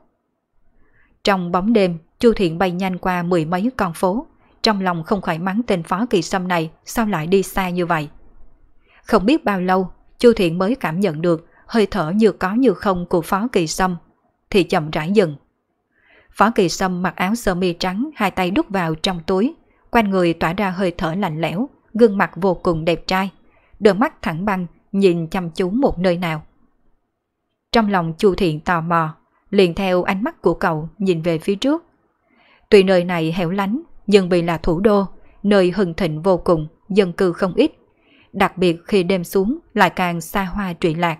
Speaker 1: Trong bóng đêm, Chu Thiện bay nhanh qua mười mấy con phố, trong lòng không khỏi mắng tên Phó Kỳ Sâm này sao lại đi xa như vậy. Không biết bao lâu, Chu Thiện mới cảm nhận được hơi thở như có như không của Phó Kỳ Sâm, thì chậm rãi dừng. Phó Kỳ Sâm mặc áo sơ mi trắng, hai tay đút vào trong túi, quanh người tỏa ra hơi thở lạnh lẽo, gương mặt vô cùng đẹp trai đôi mắt thẳng băng nhìn chăm chú một nơi nào. Trong lòng Chu Thiện tò mò, liền theo ánh mắt của cậu nhìn về phía trước. Tuy nơi này hẻo lánh, nhưng vì là thủ đô, nơi hưng thịnh vô cùng, dân cư không ít. Đặc biệt khi đêm xuống lại càng xa hoa trụy lạc.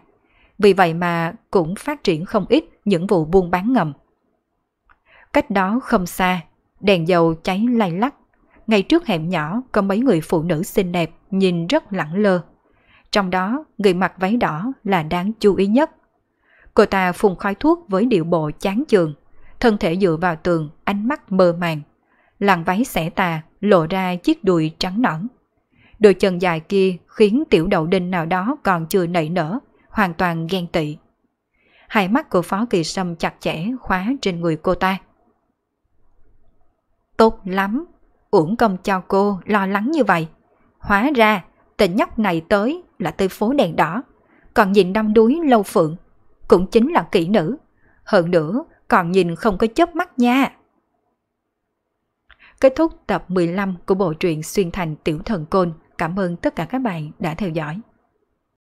Speaker 1: Vì vậy mà cũng phát triển không ít những vụ buôn bán ngầm. Cách đó không xa, đèn dầu cháy lay lắc. Ngay trước hẻm nhỏ có mấy người phụ nữ xinh đẹp nhìn rất lẳng lơ. Trong đó, người mặc váy đỏ là đáng chú ý nhất. Cô ta phùng khói thuốc với điệu bộ chán chường, thân thể dựa vào tường, ánh mắt mơ màng. Làn váy xẻ tà lộ ra chiếc đùi trắng nõn. Đôi chân dài kia khiến tiểu đậu đinh nào đó còn chưa nảy nở, hoàn toàn ghen tị. Hai mắt của Phó Kỳ Sâm chặt chẽ khóa trên người cô ta. Tốt lắm, uổng công cho cô lo lắng như vậy. Hóa ra tên nhóc này tới là tới phố đèn đỏ, còn nhìn đâm đuối lâu phượng, cũng chính là kỹ nữ. Hơn nữa, còn nhìn không có chớp mắt nha. Kết thúc tập 15 của bộ truyện Xuyên Thành Tiểu Thần Côn. Cảm ơn tất cả các bạn đã theo dõi.